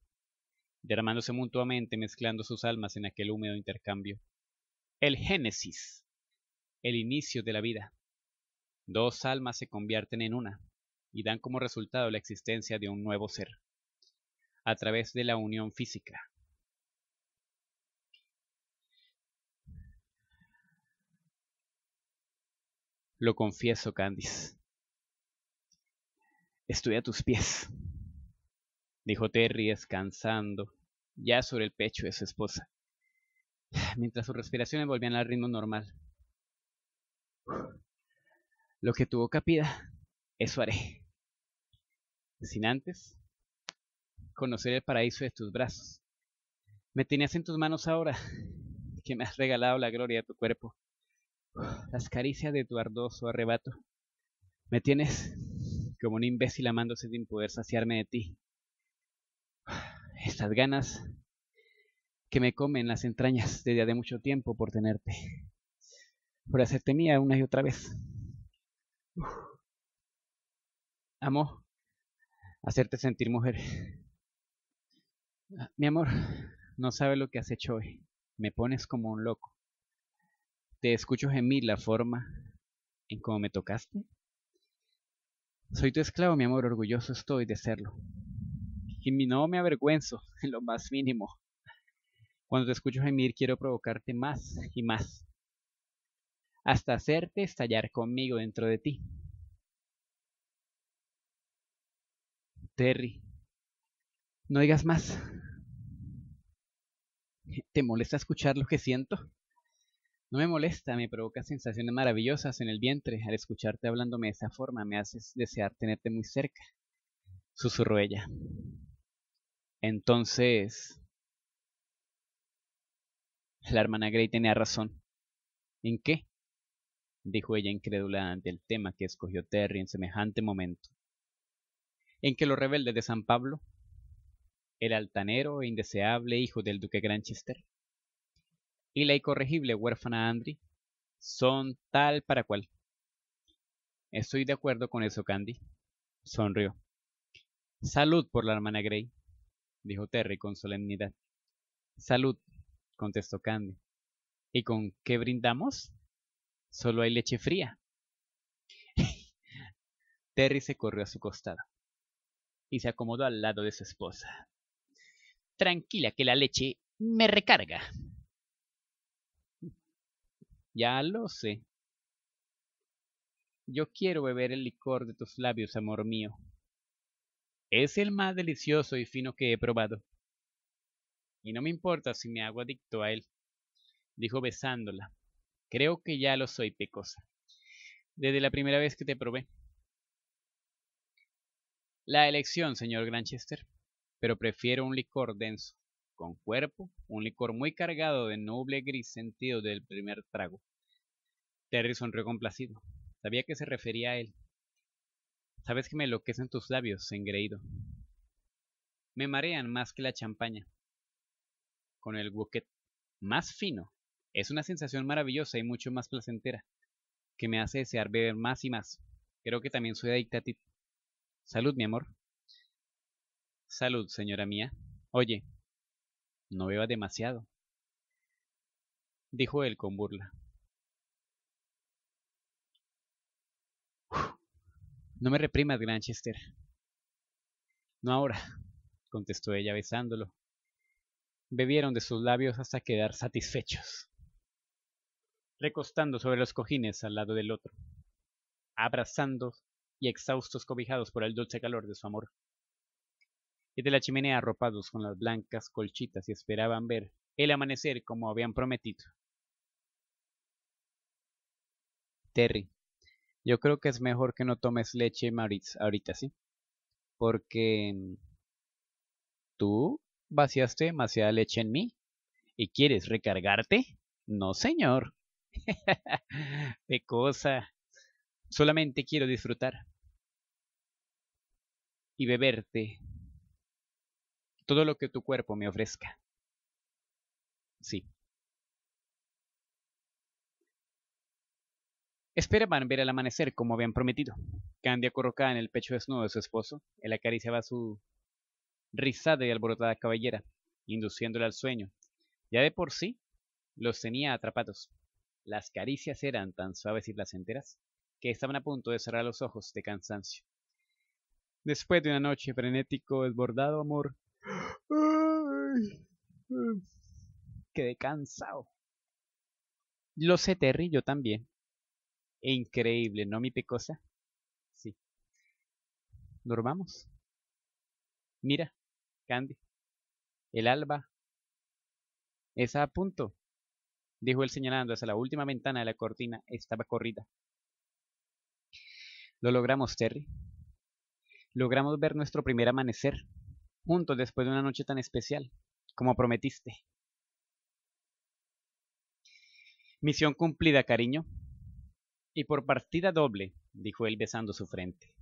derramándose mutuamente, mezclando sus almas en aquel húmedo intercambio. El Génesis, el inicio de la vida. Dos almas se convierten en una y dan como resultado la existencia de un nuevo ser, a través de la unión física, Lo confieso, Candice. Estoy a tus pies, dijo Terry descansando ya sobre el pecho de su esposa, mientras sus respiraciones volvían al ritmo normal. Lo que tuvo capida eso haré. Sin antes conocer el paraíso de tus brazos. Me tenías en tus manos ahora, que me has regalado la gloria de tu cuerpo las caricias de tu ardoso arrebato. Me tienes como un imbécil amándose sin poder saciarme de ti. Estas ganas que me comen las entrañas desde hace mucho tiempo por tenerte, por hacerte mía una y otra vez. Amo hacerte sentir mujer. Mi amor, no sabe lo que has hecho hoy. Me pones como un loco. Te escucho gemir la forma en cómo me tocaste. Soy tu esclavo, mi amor, orgulloso estoy de serlo. Y no me avergüenzo *laughs* en lo más mínimo. Cuando te escucho gemir quiero provocarte más y más. Hasta hacerte estallar conmigo dentro de ti. Terry, no digas más. ¿Te molesta escuchar lo que siento? No me molesta, me provoca sensaciones maravillosas en el vientre. Al escucharte hablándome de esa forma, me haces desear tenerte muy cerca. Susurró ella. Entonces... La hermana Grey tenía razón. ¿En qué? dijo ella incrédula ante el tema que escogió Terry en semejante momento. En que los rebeldes de San Pablo, el altanero e indeseable hijo del duque Granchester, y la incorregible huérfana Andri son tal para cual. Estoy de acuerdo con eso, Candy, sonrió. Salud por la hermana Grey, dijo Terry con solemnidad. Salud, contestó Candy. ¿Y con qué brindamos? Solo hay leche fría. *laughs* Terry se corrió a su costado y se acomodó al lado de su esposa. Tranquila que la leche me recarga, ya lo sé. Yo quiero beber el licor de tus labios, amor mío. Es el más delicioso y fino que he probado. Y no me importa si me hago adicto a él, dijo besándola. Creo que ya lo soy, pecosa. Desde la primera vez que te probé. La elección, señor Granchester. Pero prefiero un licor denso, con cuerpo, un licor muy cargado de noble gris sentido del primer trago. Terry sonrió complacido. Sabía que se refería a él. Sabes que me enloquecen tus labios, engreído. Me marean más que la champaña. Con el bouquet más fino, es una sensación maravillosa y mucho más placentera, que me hace desear beber más y más. Creo que también soy adicta a ti. Salud, mi amor. Salud, señora mía. Oye, no beba demasiado, dijo él con burla. No me reprimas, Granchester. No ahora, contestó ella besándolo. Bebieron de sus labios hasta quedar satisfechos, recostando sobre los cojines al lado del otro, abrazando y exhaustos cobijados por el dulce calor de su amor. Y de la chimenea arropados con las blancas colchitas y esperaban ver el amanecer como habían prometido. Terry yo creo que es mejor que no tomes leche, Maritz, ahorita, ¿sí? Porque mm, tú vaciaste demasiada leche en mí. ¿Y quieres recargarte? No, señor. De *laughs* cosa. Solamente quiero disfrutar. Y beberte todo lo que tu cuerpo me ofrezca. Sí, Esperaban ver el amanecer como habían prometido. Candia corrocada en el pecho desnudo de su esposo, él acariciaba su rizada y alborotada cabellera, induciéndole al sueño. Ya de por sí, los tenía atrapados. Las caricias eran tan suaves y placenteras que estaban a punto de cerrar los ojos de cansancio. Después de una noche frenético, desbordado amor, *gasps* quedé cansado. Lo sé, yo también. Increíble, ¿no, mi pecosa? Sí. Dormamos. Mira, Candy. El alba está a punto, dijo él señalando hacia la última ventana de la cortina. Estaba corrida. Lo logramos, Terry. Logramos ver nuestro primer amanecer, juntos después de una noche tan especial, como prometiste. Misión cumplida, cariño, y por partida doble, dijo él besando su frente.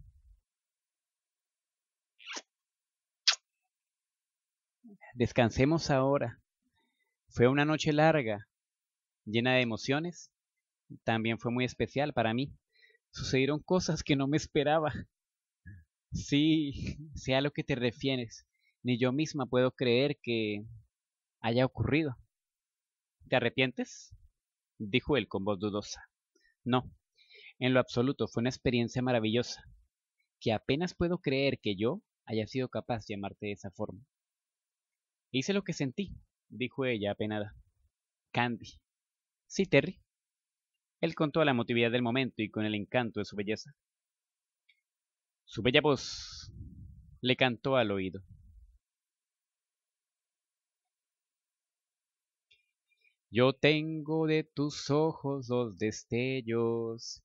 Descansemos ahora. Fue una noche larga, llena de emociones. También fue muy especial para mí. Sucedieron cosas que no me esperaba. Sí, sea lo que te refieres. Ni yo misma puedo creer que haya ocurrido. ¿Te arrepientes? dijo él con voz dudosa. No, en lo absoluto, fue una experiencia maravillosa, que apenas puedo creer que yo haya sido capaz de llamarte de esa forma. Hice lo que sentí, dijo ella apenada. Candy. Sí, Terry. Él contó la emotividad del momento y con el encanto de su belleza. Su bella voz le cantó al oído. Yo tengo de tus ojos dos destellos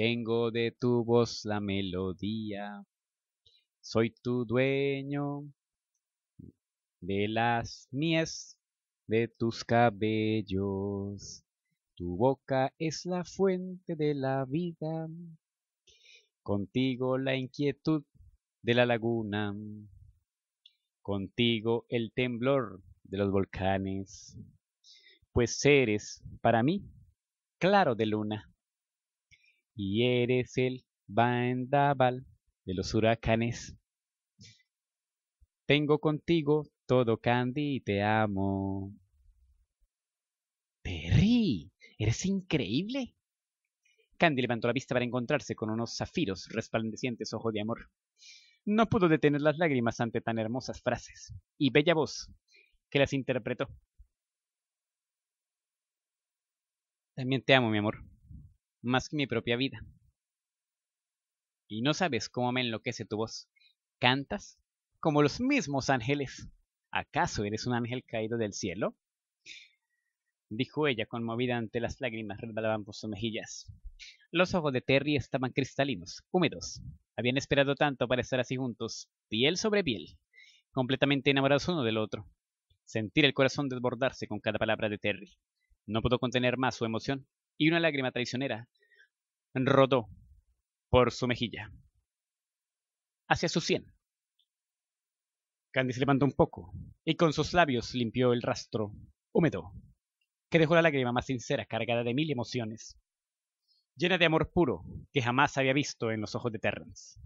tengo de tu voz la melodía. Soy tu dueño de las mías de tus cabellos. Tu boca es la fuente de la vida. Contigo la inquietud de la laguna. Contigo el temblor de los volcanes. Pues eres para mí claro de luna y eres el Vendaval de los huracanes. Tengo contigo todo Candy y te amo. Perry, eres increíble. Candy levantó la vista para encontrarse con unos zafiros resplandecientes ojos de amor. No pudo detener las lágrimas ante tan hermosas frases y bella voz que las interpretó. También te amo, mi amor más que mi propia vida. Y no sabes cómo me enloquece tu voz. Cantas como los mismos ángeles. ¿Acaso eres un ángel caído del cielo? dijo ella conmovida ante las lágrimas resbalaban por sus mejillas. Los ojos de Terry estaban cristalinos, húmedos. Habían esperado tanto para estar así juntos, piel sobre piel, completamente enamorados uno del otro. Sentir el corazón desbordarse con cada palabra de Terry. No pudo contener más su emoción y una lágrima traicionera rodó por su mejilla hacia su sien. Candice levantó un poco y con sus labios limpió el rastro húmedo que dejó la lágrima más sincera cargada de mil emociones, llena de amor puro que jamás había visto en los ojos de Terrence.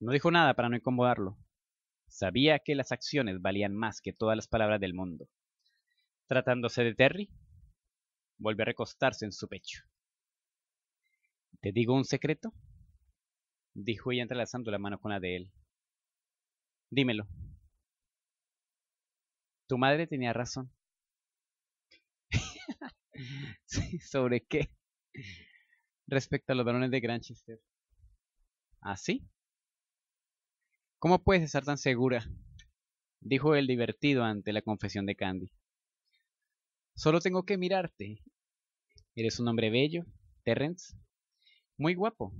No dijo nada para no incomodarlo. Sabía que las acciones valían más que todas las palabras del mundo. Tratándose de Terry, Volvió a recostarse en su pecho. ¿Te digo un secreto? Dijo ella entrelazando la mano con la de él. Dímelo. Tu madre tenía razón. *laughs* ¿Sobre qué? Respecto a los varones de Granchester. ¿Ah, sí? ¿Cómo puedes estar tan segura? Dijo él divertido ante la confesión de Candy. Solo tengo que mirarte. Eres un hombre bello, Terrence. Muy guapo,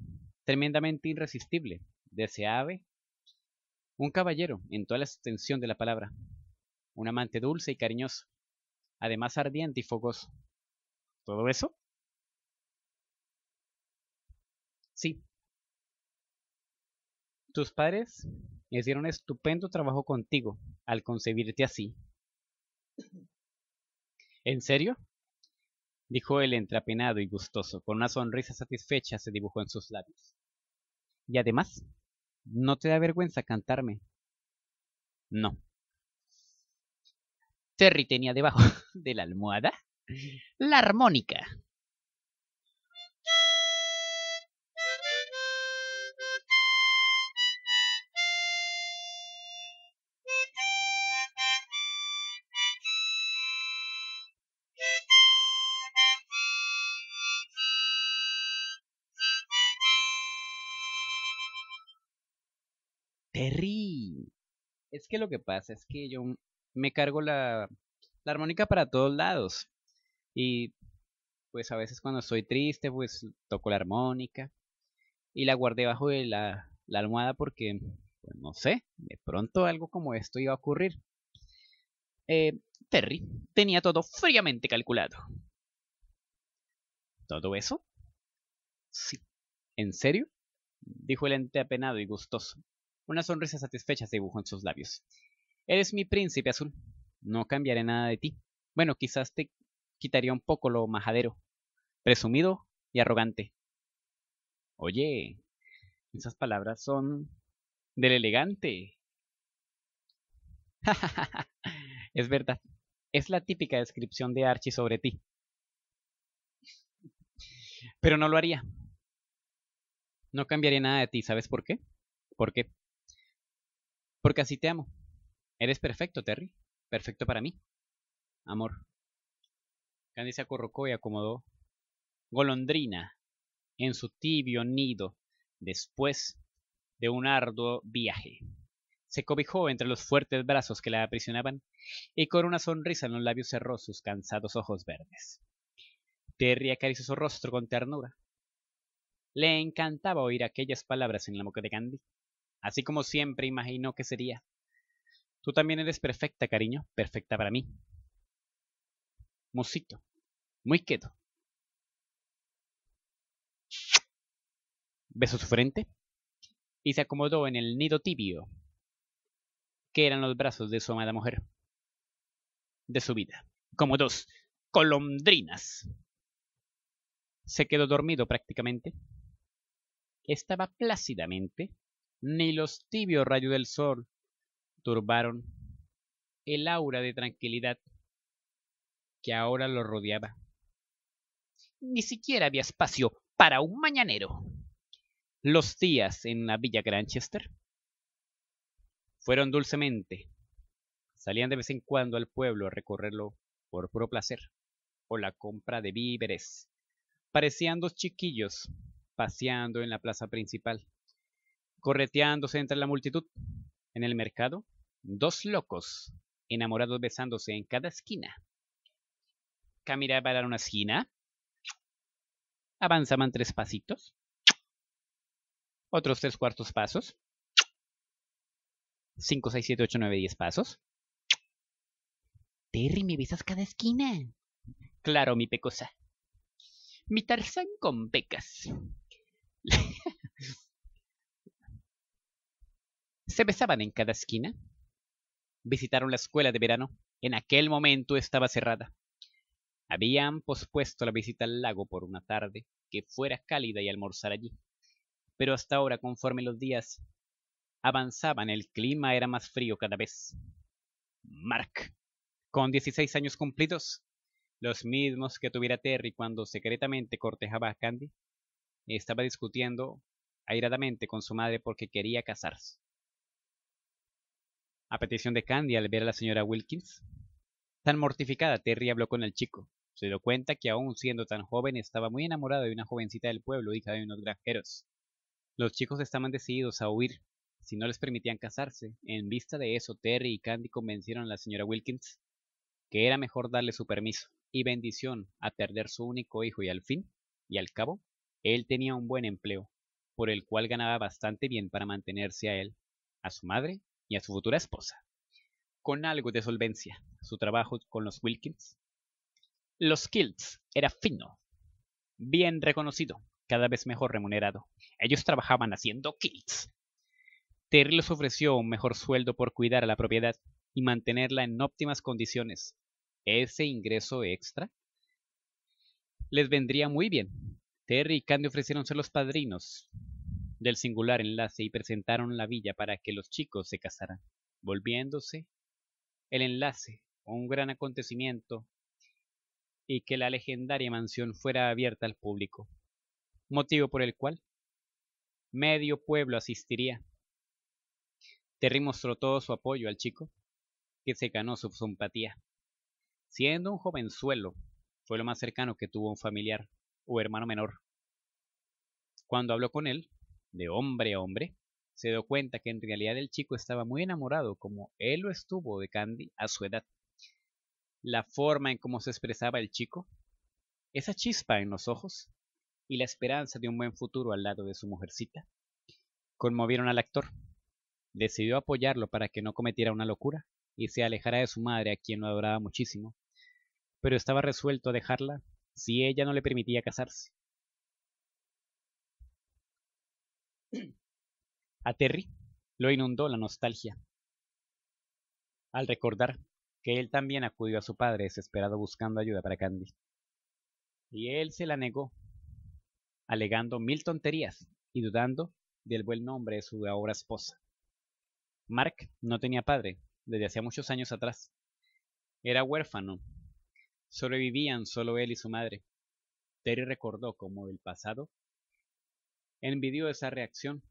tremendamente irresistible, deseable. Un caballero en toda la extensión de la palabra. Un amante dulce y cariñoso. Además ardiente y fogoso. ¿Todo eso? Sí. Tus padres hicieron estupendo trabajo contigo al concebirte así. ¿En serio? dijo él entrapenado y gustoso, con una sonrisa satisfecha se dibujó en sus labios. Y además, ¿no te da vergüenza cantarme? No. Terry tenía debajo *laughs* de la almohada la armónica, es que lo que pasa es que yo me cargo la, armónica para todos lados. Y pues a veces cuando estoy triste, pues toco la armónica. Y la guardé bajo de la, almohada porque, pues no sé, de pronto algo como esto iba a ocurrir. Eh, Terry tenía todo fríamente calculado. ¿Todo eso? Sí. ¿En serio? dijo el ente apenado y gustoso. Una sonrisa satisfecha se dibujó en sus labios. Eres mi príncipe azul. No cambiaré nada de ti. Bueno, quizás te quitaría un poco lo majadero, presumido y arrogante. Oye, esas palabras son del elegante. *laughs* es verdad. Es la típica descripción de Archie sobre ti. Pero no lo haría. No cambiaría nada de ti, ¿sabes por qué? Porque porque así te amo. Eres perfecto, Terry. Perfecto para mí. Amor. Candy se acorrocó y acomodó golondrina en su tibio nido después de un arduo viaje. Se cobijó entre los fuertes brazos que la aprisionaban y con una sonrisa en los labios cerró sus cansados ojos verdes. Terry acarició su rostro con ternura. Le encantaba oír aquellas palabras en la boca de Candy así como siempre imaginó que sería. Tú también eres perfecta, cariño, perfecta para mí. Musito, muy quieto. Besó su frente y se acomodó en el nido tibio que eran los brazos de su amada mujer. De su vida, como dos colondrinas. Se quedó dormido prácticamente. Estaba plácidamente ni los tibios rayos del sol turbaron el aura de tranquilidad que ahora lo rodeaba. Ni siquiera había espacio para un mañanero. Los días en la villa Granchester fueron dulcemente. Salían de vez en cuando al pueblo a recorrerlo por puro placer o la compra de víveres. Parecían dos chiquillos paseando en la plaza principal correteándose entre la multitud. En el mercado, dos locos, enamorados besándose en cada esquina. Camina para una esquina. Avanzaban tres pasitos. Otros tres cuartos pasos. Cinco, seis, siete, ocho, nueve, diez pasos. Terry, me besas cada esquina. Claro, mi pecosa. Mi tarzán con pecas. *laughs* Se besaban en cada esquina. Visitaron la escuela de verano. En aquel momento estaba cerrada. Habían pospuesto la visita al lago por una tarde que fuera cálida y almorzar allí. Pero hasta ahora, conforme los días avanzaban, el clima era más frío cada vez. Mark, con 16 años cumplidos, los mismos que tuviera Terry cuando secretamente cortejaba a Candy, estaba discutiendo airadamente con su madre porque quería casarse. A petición de Candy al ver a la señora Wilkins. Tan mortificada, Terry habló con el chico. Se dio cuenta que aún siendo tan joven estaba muy enamorado de una jovencita del pueblo, hija de unos granjeros. Los chicos estaban decididos a huir si no les permitían casarse. En vista de eso, Terry y Candy convencieron a la señora Wilkins que era mejor darle su permiso y bendición a perder su único hijo y al fin, y al cabo, él tenía un buen empleo, por el cual ganaba bastante bien para mantenerse a él, a su madre y a su futura esposa, con algo de solvencia, su trabajo con los Wilkins. Los Kilts era fino, bien reconocido, cada vez mejor remunerado. Ellos trabajaban haciendo Kilts. Terry les ofreció un mejor sueldo por cuidar a la propiedad y mantenerla en óptimas condiciones. Ese ingreso extra les vendría muy bien. Terry y Candy ofrecieron ser los padrinos del singular enlace y presentaron la villa para que los chicos se casaran, volviéndose el enlace un gran acontecimiento y que la legendaria mansión fuera abierta al público, motivo por el cual medio pueblo asistiría. Terry mostró todo su apoyo al chico, que se ganó su simpatía. Siendo un jovenzuelo, fue lo más cercano que tuvo un familiar o hermano menor. Cuando habló con él, de hombre a hombre, se dio cuenta que en realidad el chico estaba muy enamorado como él lo estuvo de Candy a su edad. La forma en cómo se expresaba el chico, esa chispa en los ojos y la esperanza de un buen futuro al lado de su mujercita conmovieron al actor. Decidió apoyarlo para que no cometiera una locura y se alejara de su madre a quien lo adoraba muchísimo, pero estaba resuelto a dejarla si ella no le permitía casarse. A Terry lo inundó la nostalgia al recordar que él también acudió a su padre desesperado buscando ayuda para Candy. Y él se la negó, alegando mil tonterías y dudando del buen nombre de su ahora esposa. Mark no tenía padre desde hacía muchos años atrás. Era huérfano. Sobrevivían solo él y su madre. Terry recordó como el pasado Envidió esa reacción,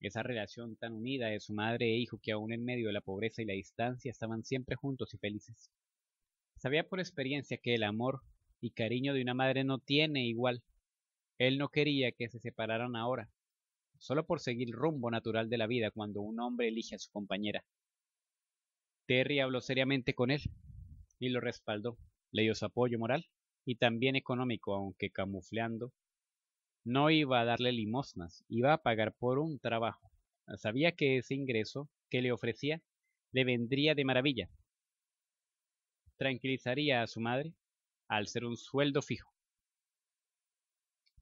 esa relación tan unida de su madre e hijo que aún en medio de la pobreza y la distancia estaban siempre juntos y felices. Sabía por experiencia que el amor y cariño de una madre no tiene igual. Él no quería que se separaran ahora, solo por seguir rumbo natural de la vida cuando un hombre elige a su compañera. Terry habló seriamente con él y lo respaldó, le dio su apoyo moral y también económico, aunque camufleando no iba a darle limosnas, iba a pagar por un trabajo. Sabía que ese ingreso que le ofrecía le vendría de maravilla. Tranquilizaría a su madre al ser un sueldo fijo.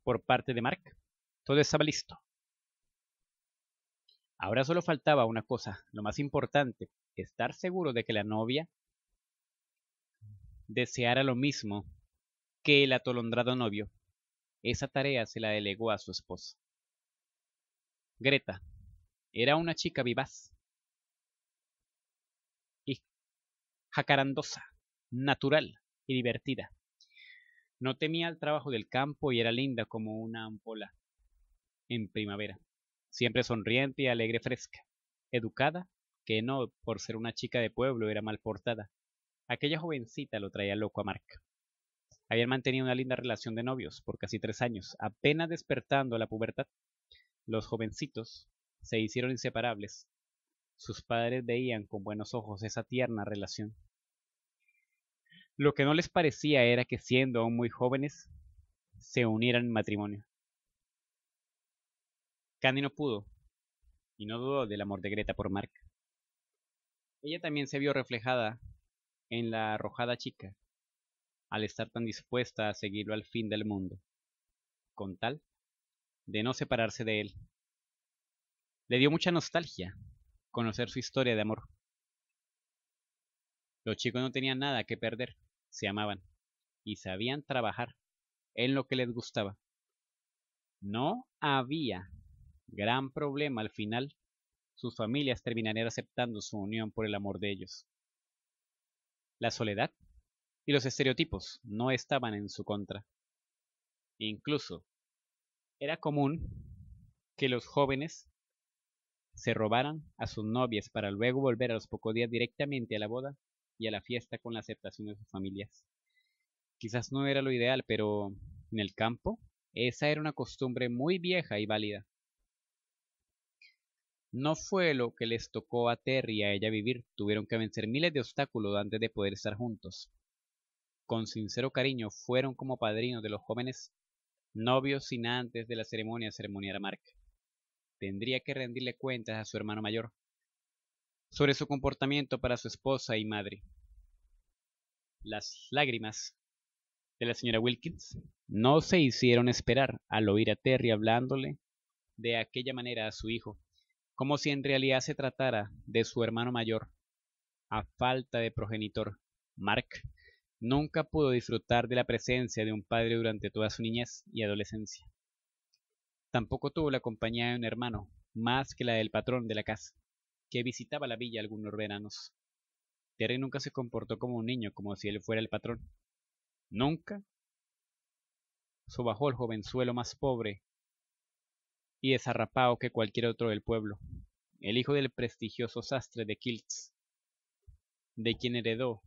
Por parte de Mark, todo estaba listo. Ahora solo faltaba una cosa, lo más importante, estar seguro de que la novia deseara lo mismo que el atolondrado novio esa tarea se la delegó a su esposa. Greta era una chica vivaz y jacarandosa, natural y divertida. No temía el trabajo del campo y era linda como una ampola en primavera, siempre sonriente y alegre fresca, educada, que no por ser una chica de pueblo era mal portada. Aquella jovencita lo traía loco a Mark. Habían mantenido una linda relación de novios por casi tres años. Apenas despertando la pubertad, los jovencitos se hicieron inseparables. Sus padres veían con buenos ojos esa tierna relación. Lo que no les parecía era que siendo aún muy jóvenes, se unieran en matrimonio. Candy no pudo, y no dudó del amor de Greta por Mark. Ella también se vio reflejada en la arrojada chica, al estar tan dispuesta a seguirlo al fin del mundo, con tal de no separarse de él. Le dio mucha nostalgia conocer su historia de amor. Los chicos no tenían nada que perder, se amaban y sabían trabajar en lo que les gustaba. No había gran problema al final. Sus familias terminarían aceptando su unión por el amor de ellos. La soledad y los estereotipos no estaban en su contra. Incluso era común que los jóvenes se robaran a sus novias para luego volver a los pocos días directamente a la boda y a la fiesta con la aceptación de sus familias. Quizás no era lo ideal, pero en el campo esa era una costumbre muy vieja y válida. No fue lo que les tocó a Terry y a ella vivir, tuvieron que vencer miles de obstáculos antes de poder estar juntos con sincero cariño fueron como padrinos de los jóvenes novios sin antes de la ceremonia ceremoniar a Mark. Tendría que rendirle cuentas a su hermano mayor sobre su comportamiento para su esposa y madre. Las lágrimas de la señora Wilkins no se hicieron esperar al oír a Terry hablándole de aquella manera a su hijo, como si en realidad se tratara de su hermano mayor. A falta de progenitor, Mark Nunca pudo disfrutar de la presencia de un padre durante toda su niñez y adolescencia. Tampoco tuvo la compañía de un hermano, más que la del patrón de la casa, que visitaba la villa algunos veranos. Terry nunca se comportó como un niño, como si él fuera el patrón. Nunca sobajó el jovenzuelo más pobre y desarrapado que cualquier otro del pueblo, el hijo del prestigioso sastre de Kiltz, de quien heredó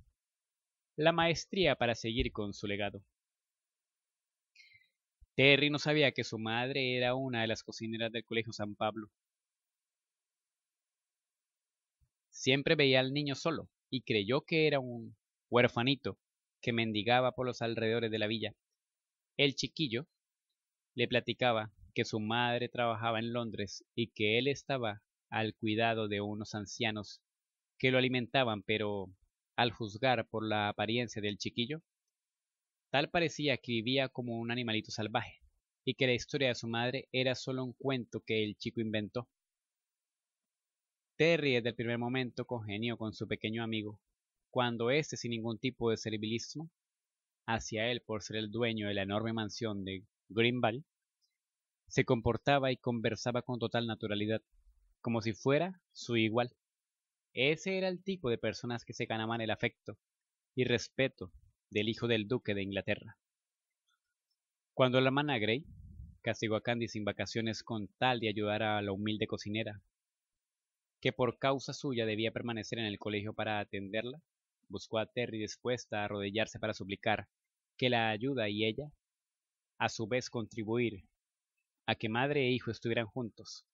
la maestría para seguir con su legado. Terry no sabía que su madre era una de las cocineras del Colegio San Pablo. Siempre veía al niño solo y creyó que era un huerfanito que mendigaba por los alrededores de la villa. El chiquillo le platicaba que su madre trabajaba en Londres y que él estaba al cuidado de unos ancianos que lo alimentaban, pero al juzgar por la apariencia del chiquillo, tal parecía que vivía como un animalito salvaje, y que la historia de su madre era solo un cuento que el chico inventó. Terry desde el primer momento congenió con su pequeño amigo, cuando éste sin ningún tipo de servilismo, hacia él por ser el dueño de la enorme mansión de Green se comportaba y conversaba con total naturalidad, como si fuera su igual. Ese era el tipo de personas que se ganaban el afecto y respeto del hijo del duque de Inglaterra. Cuando la hermana Grey castigó a Candy sin vacaciones con tal de ayudar a la humilde cocinera, que por causa suya debía permanecer en el colegio para atenderla, buscó a Terry dispuesta a arrodillarse para suplicar que la ayuda y ella, a su vez, contribuir a que madre e hijo estuvieran juntos.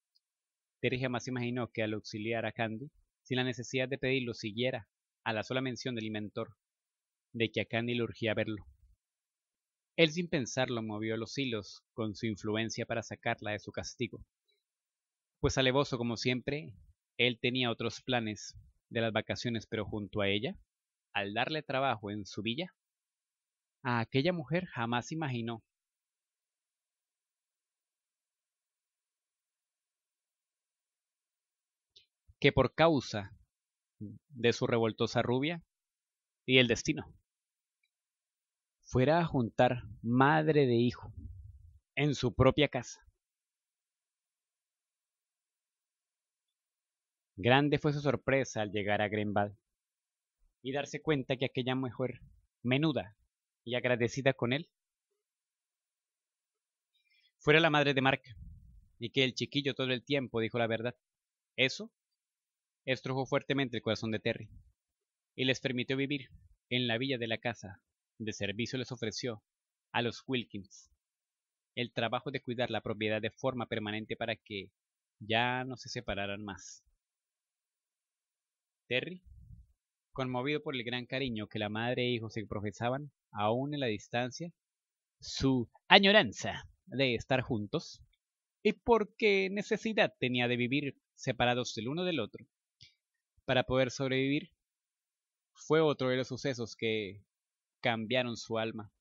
Terry jamás imaginó que al auxiliar a Candy, sin la necesidad de pedirlo siguiera a la sola mención del inventor, de que a Candy le urgía verlo. Él sin pensarlo movió los hilos con su influencia para sacarla de su castigo, pues alevoso como siempre, él tenía otros planes de las vacaciones, pero junto a ella, al darle trabajo en su villa, a aquella mujer jamás imaginó que por causa de su revoltosa rubia y el destino fuera a juntar madre de hijo en su propia casa. Grande fue su sorpresa al llegar a Grenval y darse cuenta que aquella mujer menuda y agradecida con él fuera la madre de Mark y que el chiquillo todo el tiempo dijo la verdad. Eso estrujó fuertemente el corazón de Terry y les permitió vivir en la villa de la casa. De servicio les ofreció a los Wilkins el trabajo de cuidar la propiedad de forma permanente para que ya no se separaran más. Terry, conmovido por el gran cariño que la madre e hijo se profesaban, aún en la distancia, su añoranza de estar juntos, y porque necesidad tenía de vivir separados el uno del otro, para poder sobrevivir, fue otro de los sucesos que cambiaron su alma.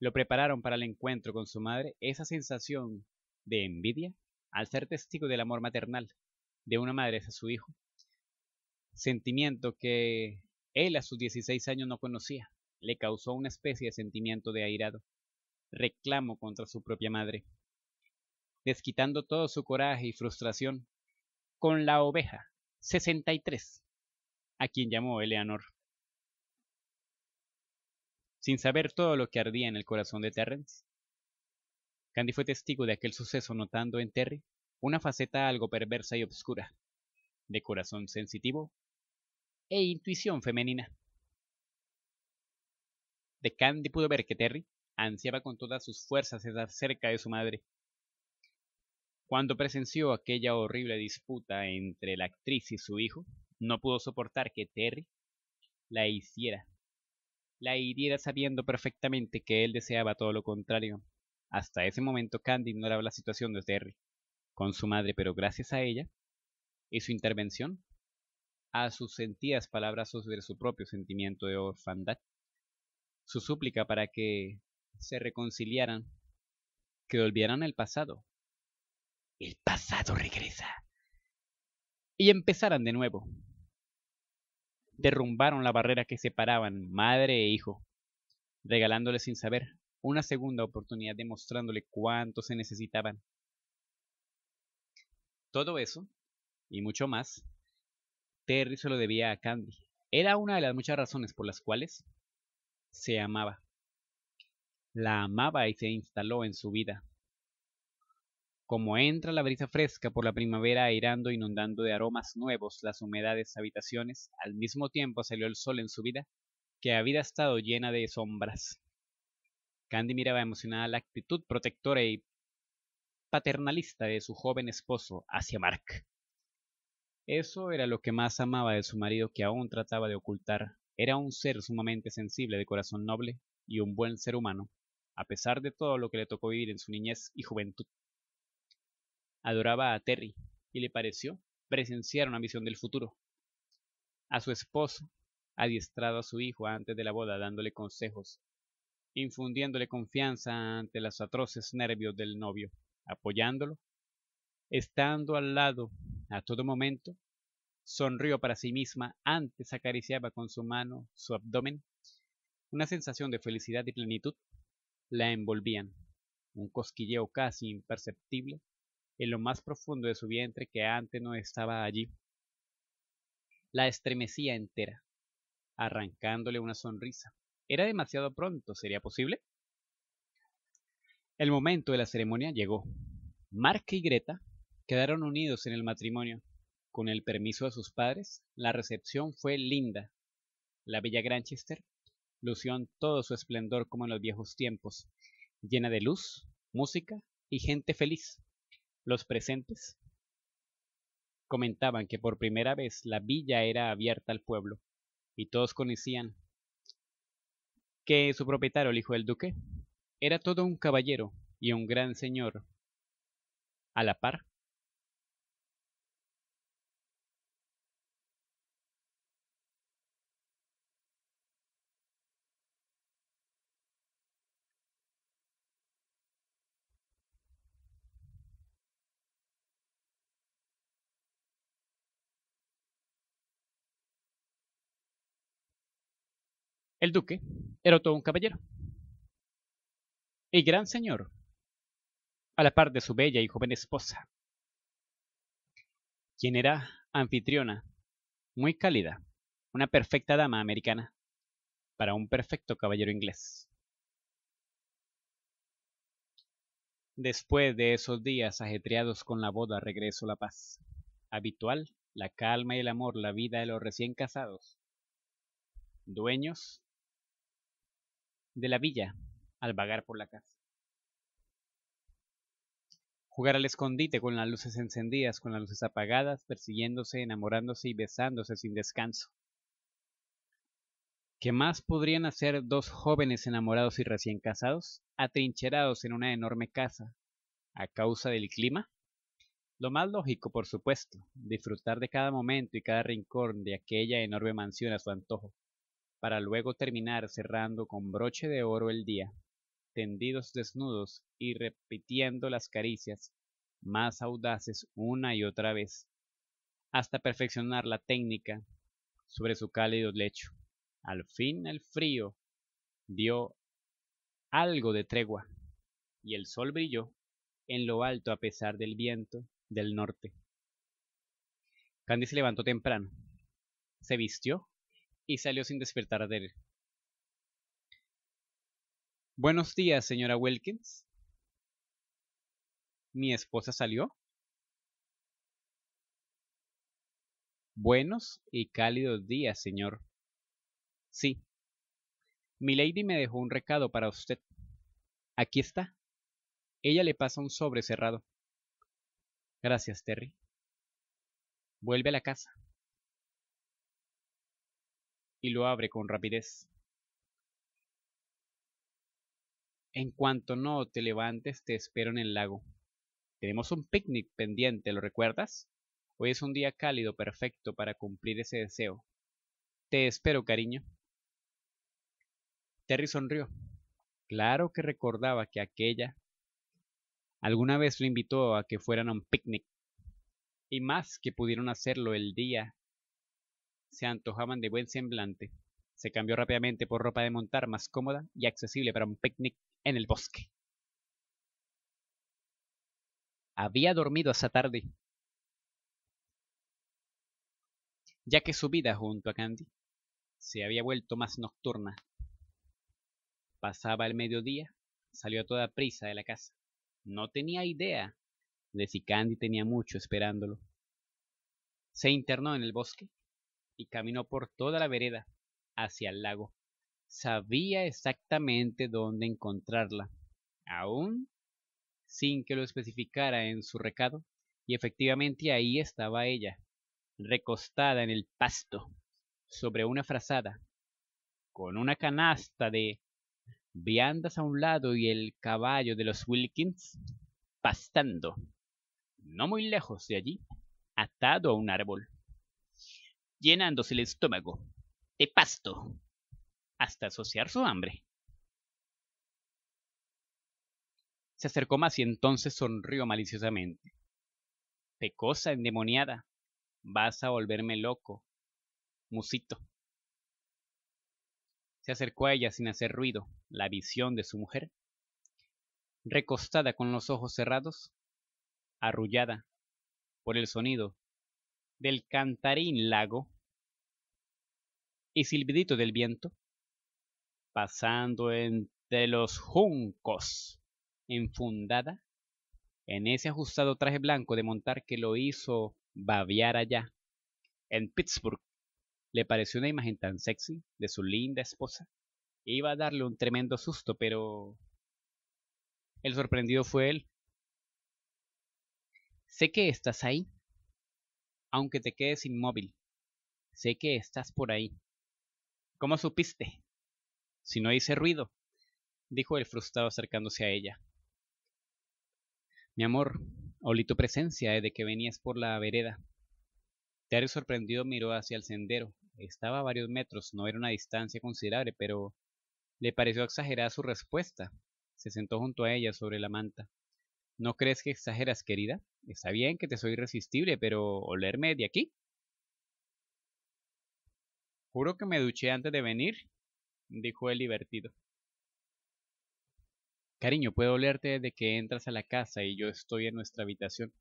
Lo prepararon para el encuentro con su madre, esa sensación de envidia al ser testigo del amor maternal de una madre hacia su hijo, sentimiento que él a sus 16 años no conocía, le causó una especie de sentimiento de airado, reclamo contra su propia madre, desquitando todo su coraje y frustración con la oveja 63, a quien llamó Eleanor. Sin saber todo lo que ardía en el corazón de Terrence, Candy fue testigo de aquel suceso notando en Terry una faceta algo perversa y obscura, de corazón sensitivo e intuición femenina. De Candy pudo ver que Terry ansiaba con todas sus fuerzas estar cerca de su madre, cuando presenció aquella horrible disputa entre la actriz y su hijo, no pudo soportar que Terry la hiciera, la hiriera sabiendo perfectamente que él deseaba todo lo contrario. Hasta ese momento Candy ignoraba la situación de Terry con su madre, pero gracias a ella y su intervención, a sus sentidas palabras sobre su propio sentimiento de orfandad, su súplica para que se reconciliaran, que olvidaran el pasado el pasado regresa. Y empezaron de nuevo. Derrumbaron la barrera que separaban madre e hijo, regalándole sin saber una segunda oportunidad demostrándole cuánto se necesitaban. Todo eso, y mucho más, Terry se lo debía a Candy. Era una de las muchas razones por las cuales se amaba. La amaba y se instaló en su vida, como entra la brisa fresca por la primavera airando, inundando de aromas nuevos las humedades habitaciones, al mismo tiempo salió el sol en su vida, que había estado llena de sombras. Candy miraba emocionada la actitud protectora y paternalista de su joven esposo hacia Mark. Eso era lo que más amaba de su marido que aún trataba de ocultar. Era un ser sumamente sensible, de corazón noble y un buen ser humano, a pesar de todo lo que le tocó vivir en su niñez y juventud adoraba a Terry y le pareció presenciar una visión del futuro. A su esposo, adiestrado a su hijo antes de la boda dándole consejos, infundiéndole confianza ante los atroces nervios del novio, apoyándolo, estando al lado a todo momento, sonrió para sí misma, antes acariciaba con su mano su abdomen. Una sensación de felicidad y plenitud la envolvían, un cosquilleo casi imperceptible en lo más profundo de su vientre que antes no estaba allí, la estremecía entera, arrancándole una sonrisa. ¿Era demasiado pronto? ¿Sería posible? El momento de la ceremonia llegó. Mark y Greta quedaron unidos en el matrimonio. Con el permiso de sus padres, la recepción fue linda. La bella Granchester lució en todo su esplendor como en los viejos tiempos, llena de luz, música y gente feliz. Los presentes comentaban que por primera vez la villa era abierta al pueblo, y todos conocían que su propietario, el hijo del duque, era todo un caballero y un gran señor, a la par El duque era todo un caballero y gran señor, a la par de su bella y joven esposa, quien era anfitriona, muy cálida, una perfecta dama americana para un perfecto caballero inglés. Después de esos días ajetreados con la boda, regresó la paz. Habitual, la calma y el amor, la vida de los recién casados, dueños de la villa al vagar por la casa. Jugar al escondite con las luces encendidas, con las luces apagadas, persiguiéndose, enamorándose y besándose sin descanso. ¿Qué más podrían hacer dos jóvenes enamorados y recién casados, atrincherados en una enorme casa, a causa del clima? Lo más lógico, por supuesto, disfrutar de cada momento y cada rincón de aquella enorme mansión a su antojo para luego terminar cerrando con broche de oro el día, tendidos desnudos y repitiendo las caricias, más audaces una y otra vez, hasta perfeccionar la técnica sobre su cálido lecho. Al fin el frío dio algo de tregua y el sol brilló en lo alto a pesar del viento del norte. Candy se levantó temprano, se vistió y salió sin despertar a él. Buenos días, señora Wilkins. ¿Mi esposa salió? Buenos y cálidos días, señor. Sí. Mi lady me dejó un recado para usted. Aquí está. Ella le pasa un sobre cerrado. Gracias, Terry. Vuelve a la casa y lo abre con rapidez. En cuanto no te levantes, te espero en el lago. Tenemos un picnic pendiente, ¿lo recuerdas? Hoy es un día cálido perfecto para cumplir ese deseo. Te espero, cariño. Terry sonrió. Claro que recordaba que aquella alguna vez lo invitó a que fueran a un picnic, y más que pudieron hacerlo el día se antojaban de buen semblante. Se cambió rápidamente por ropa de montar más cómoda y accesible para un picnic en el bosque. Había dormido esa tarde, ya que su vida junto a Candy se había vuelto más nocturna. Pasaba el mediodía, salió a toda prisa de la casa. No tenía idea de si Candy tenía mucho esperándolo. Se internó en el bosque y caminó por toda la vereda hacia el lago. Sabía exactamente dónde encontrarla, aún sin que lo especificara en su recado, y efectivamente ahí estaba ella, recostada en el pasto, sobre una frazada, con una canasta de viandas a un lado y el caballo de los Wilkins pastando, no muy lejos de allí, atado a un árbol llenándose el estómago de pasto hasta asociar su hambre. Se acercó más y entonces sonrió maliciosamente. Pecosa endemoniada, vas a volverme loco, musito. Se acercó a ella sin hacer ruido, la visión de su mujer, recostada con los ojos cerrados, arrullada por el sonido del cantarín lago y silbidito del viento, pasando entre los juncos, enfundada en ese ajustado traje blanco de montar que lo hizo babear allá, en Pittsburgh, le pareció una imagen tan sexy de su linda esposa. Iba a darle un tremendo susto, pero... El sorprendido fue él. Sé que estás ahí, aunque te quedes inmóvil. Sé que estás por ahí. ¿Cómo supiste? Si no hice ruido, dijo el frustrado acercándose a ella. Mi amor, olí tu presencia desde eh, que venías por la vereda. Terry sorprendido miró hacia el sendero. Estaba a varios metros, no era una distancia considerable, pero le pareció exagerada su respuesta. Se sentó junto a ella sobre la manta. ¿No crees que exageras, querida? Está bien que te soy irresistible, pero olerme de aquí. Juro que me duché antes de venir, dijo el divertido. Cariño, puedo olerte desde que entras a la casa y yo estoy en nuestra habitación.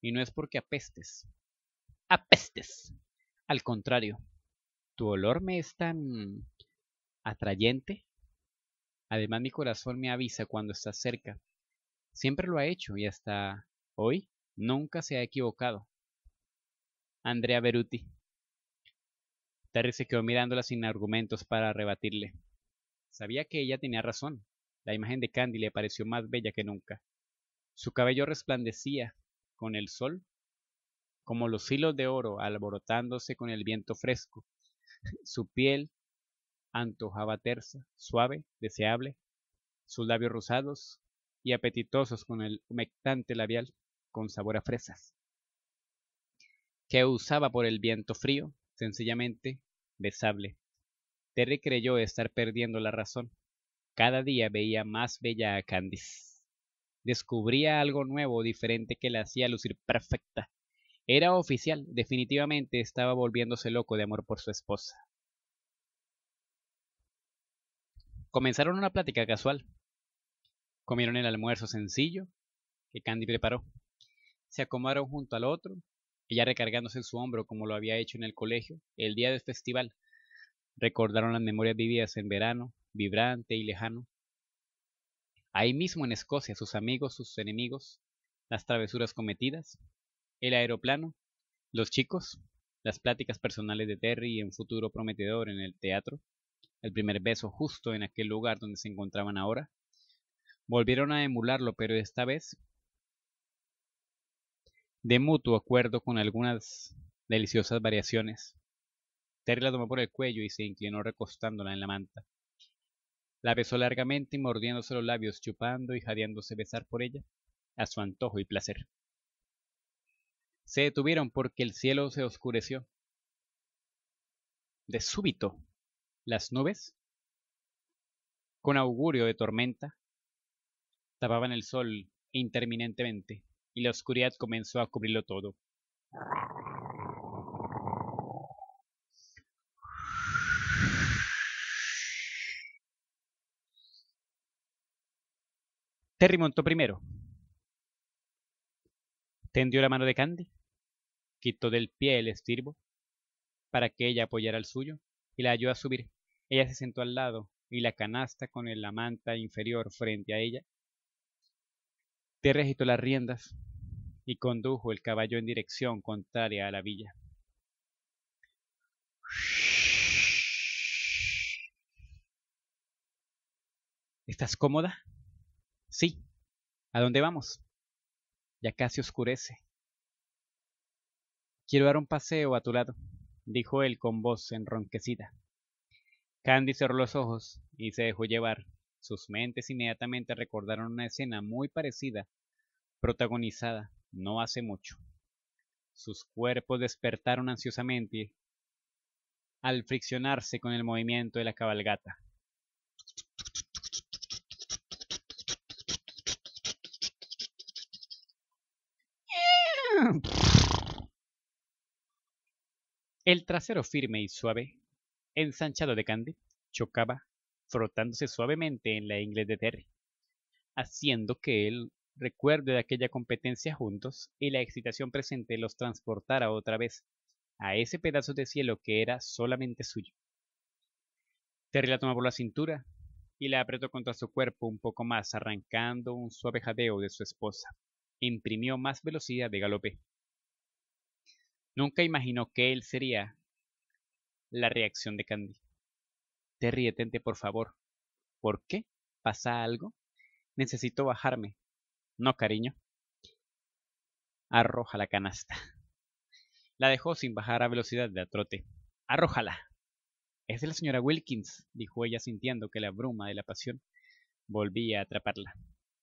Y no es porque apestes. Apestes. Al contrario, tu olor me es tan atrayente. Además mi corazón me avisa cuando estás cerca. Siempre lo ha hecho y hasta hoy Nunca se ha equivocado. Andrea Beruti. Terry se quedó mirándola sin argumentos para rebatirle. Sabía que ella tenía razón. La imagen de Candy le pareció más bella que nunca. Su cabello resplandecía con el sol, como los hilos de oro alborotándose con el viento fresco. Su piel antojaba tersa, suave, deseable, sus labios rosados y apetitosos con el humectante labial con sabor a fresas, que usaba por el viento frío, sencillamente besable. Terry creyó estar perdiendo la razón. Cada día veía más bella a Candice. Descubría algo nuevo, diferente que la hacía lucir perfecta. Era oficial, definitivamente estaba volviéndose loco de amor por su esposa. Comenzaron una plática casual. Comieron el almuerzo sencillo que Candy preparó se acomodaron junto al otro, ella recargándose en su hombro como lo había hecho en el colegio el día del festival. Recordaron las memorias vividas en verano, vibrante y lejano. Ahí mismo en Escocia, sus amigos, sus enemigos, las travesuras cometidas, el aeroplano, los chicos, las pláticas personales de Terry y un futuro prometedor en el teatro, el primer beso justo en aquel lugar donde se encontraban ahora. Volvieron a emularlo, pero esta vez de mutuo acuerdo con algunas deliciosas variaciones. Terry la tomó por el cuello y se inclinó recostándola en la manta. La besó largamente, y mordiéndose los labios, chupando y jadeándose besar por ella, a su antojo y placer. Se detuvieron porque el cielo se oscureció. De súbito, las nubes, con augurio de tormenta, tapaban el sol interminentemente y la oscuridad comenzó a cubrirlo todo. Terry montó primero. Tendió la mano de Candy, quitó del pie el estirbo para que ella apoyara el suyo y la ayudó a subir. Ella se sentó al lado y la canasta con la manta inferior frente a ella Terry agitó las riendas y condujo el caballo en dirección contraria a la villa. ¿Estás cómoda? Sí. ¿A dónde vamos? Ya casi oscurece. Quiero dar un paseo a tu lado, dijo él con voz enronquecida. Candy cerró los ojos y se dejó llevar sus mentes inmediatamente recordaron una escena muy parecida, protagonizada no hace mucho. Sus cuerpos despertaron ansiosamente al friccionarse con el movimiento de la cabalgata. El trasero firme y suave, ensanchado de Candy, chocaba frotándose suavemente en la ingle de Terry, haciendo que el recuerde de aquella competencia juntos y la excitación presente los transportara otra vez a ese pedazo de cielo que era solamente suyo. Terry la tomó por la cintura y la apretó contra su cuerpo un poco más, arrancando un suave jadeo de su esposa. Imprimió más velocidad de galope. Nunca imaginó que él sería la reacción de Candy. Terry, detente, por favor. ¿Por qué? ¿Pasa algo? Necesito bajarme. No, cariño. Arroja la canasta. La dejó sin bajar a velocidad de atrote. Arrójala. Es de la señora Wilkins, dijo ella sintiendo que la bruma de la pasión volvía a atraparla.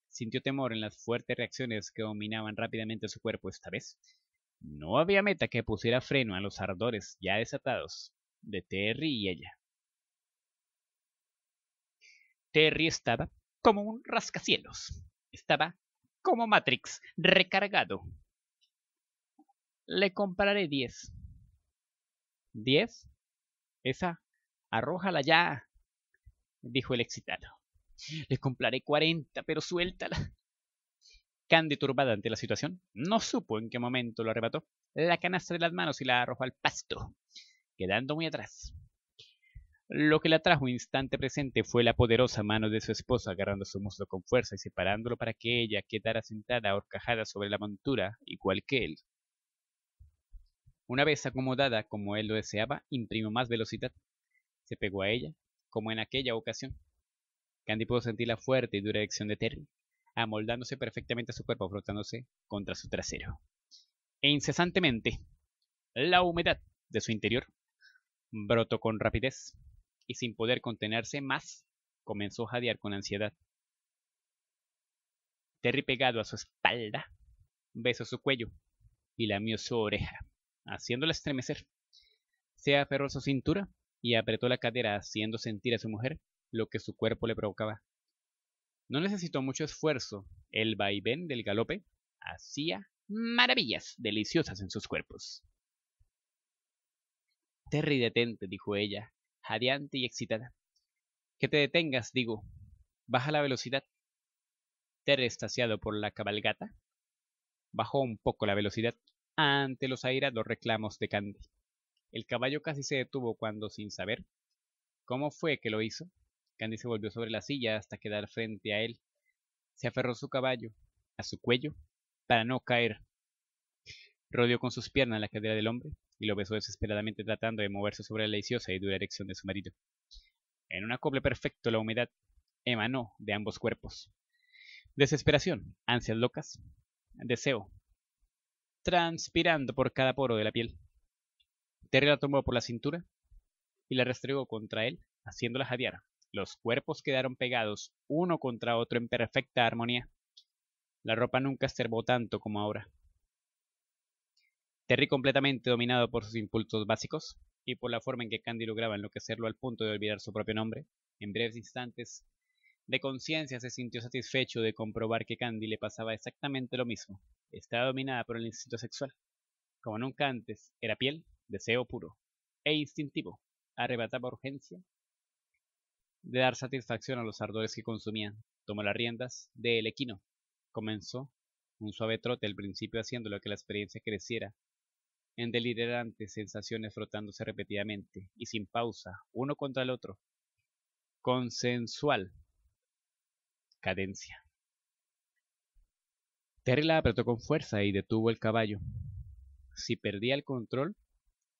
Sintió temor en las fuertes reacciones que dominaban rápidamente su cuerpo esta vez. No había meta que pusiera freno a los ardores ya desatados de Terry y ella. Terry estaba como un rascacielos. Estaba como Matrix, recargado. Le compraré diez. ¿Diez? Esa, arrójala ya, dijo el excitado. Le compraré cuarenta, pero suéltala. Candy, turbada ante la situación, no supo en qué momento lo arrebató la canasta de las manos y la arrojó al pasto, quedando muy atrás. Lo que la trajo instante presente fue la poderosa mano de su esposa agarrando su muslo con fuerza y separándolo para que ella quedara sentada horcajada sobre la montura, igual que él. Una vez acomodada como él lo deseaba, imprimió más velocidad. Se pegó a ella, como en aquella ocasión. Candy pudo sentir la fuerte y dura erección de Terry, amoldándose perfectamente a su cuerpo, frotándose contra su trasero. E incesantemente, la humedad de su interior brotó con rapidez, y sin poder contenerse más, comenzó a jadear con ansiedad. Terry pegado a su espalda, besó su cuello y lamió su oreja, haciéndola estremecer. Se aferró a su cintura y apretó la cadera haciendo sentir a su mujer lo que su cuerpo le provocaba. No necesitó mucho esfuerzo, el vaivén del galope hacía maravillas deliciosas en sus cuerpos. Terry, detente, dijo ella, jadeante y excitada. Que te detengas, digo. Baja la velocidad. Ter, por la cabalgata, bajó un poco la velocidad ante los airados reclamos de Candy. El caballo casi se detuvo cuando, sin saber cómo fue que lo hizo, Candy se volvió sobre la silla hasta quedar frente a él. Se aferró su caballo a su cuello para no caer. Rodeó con sus piernas la cadera del hombre y lo besó desesperadamente tratando de moverse sobre la deliciosa y dura erección de su marido. En un acople perfecto la humedad emanó de ambos cuerpos. Desesperación, ansias locas, deseo, transpirando por cada poro de la piel. Terry la tomó por la cintura y la restregó contra él, haciéndola jadear. Los cuerpos quedaron pegados uno contra otro en perfecta armonía. La ropa nunca estervó tanto como ahora. Terry completamente dominado por sus impulsos básicos y por la forma en que Candy lograba enloquecerlo al punto de olvidar su propio nombre, en breves instantes de conciencia se sintió satisfecho de comprobar que Candy le pasaba exactamente lo mismo. Estaba dominada por el instinto sexual. Como nunca antes, era piel, deseo puro e instintivo. Arrebataba urgencia de dar satisfacción a los ardores que consumían. Tomó las riendas del equino. Comenzó un suave trote al principio haciendo que la experiencia creciera en delirantes sensaciones frotándose repetidamente y sin pausa, uno contra el otro. Consensual. Cadencia. Terry la apretó con fuerza y detuvo el caballo. Si perdía el control,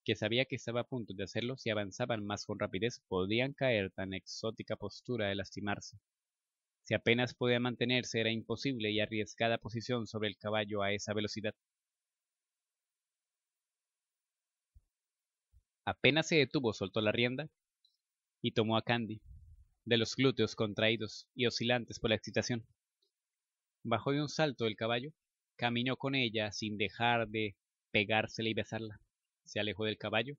que sabía que estaba a punto de hacerlo, si avanzaban más con rapidez, podían caer tan exótica postura de lastimarse. Si apenas podía mantenerse, era imposible y arriesgada posición sobre el caballo a esa velocidad. Apenas se detuvo, soltó la rienda y tomó a Candy, de los glúteos contraídos y oscilantes por la excitación. Bajó de un salto del caballo, caminó con ella sin dejar de pegársela y besarla. Se alejó del caballo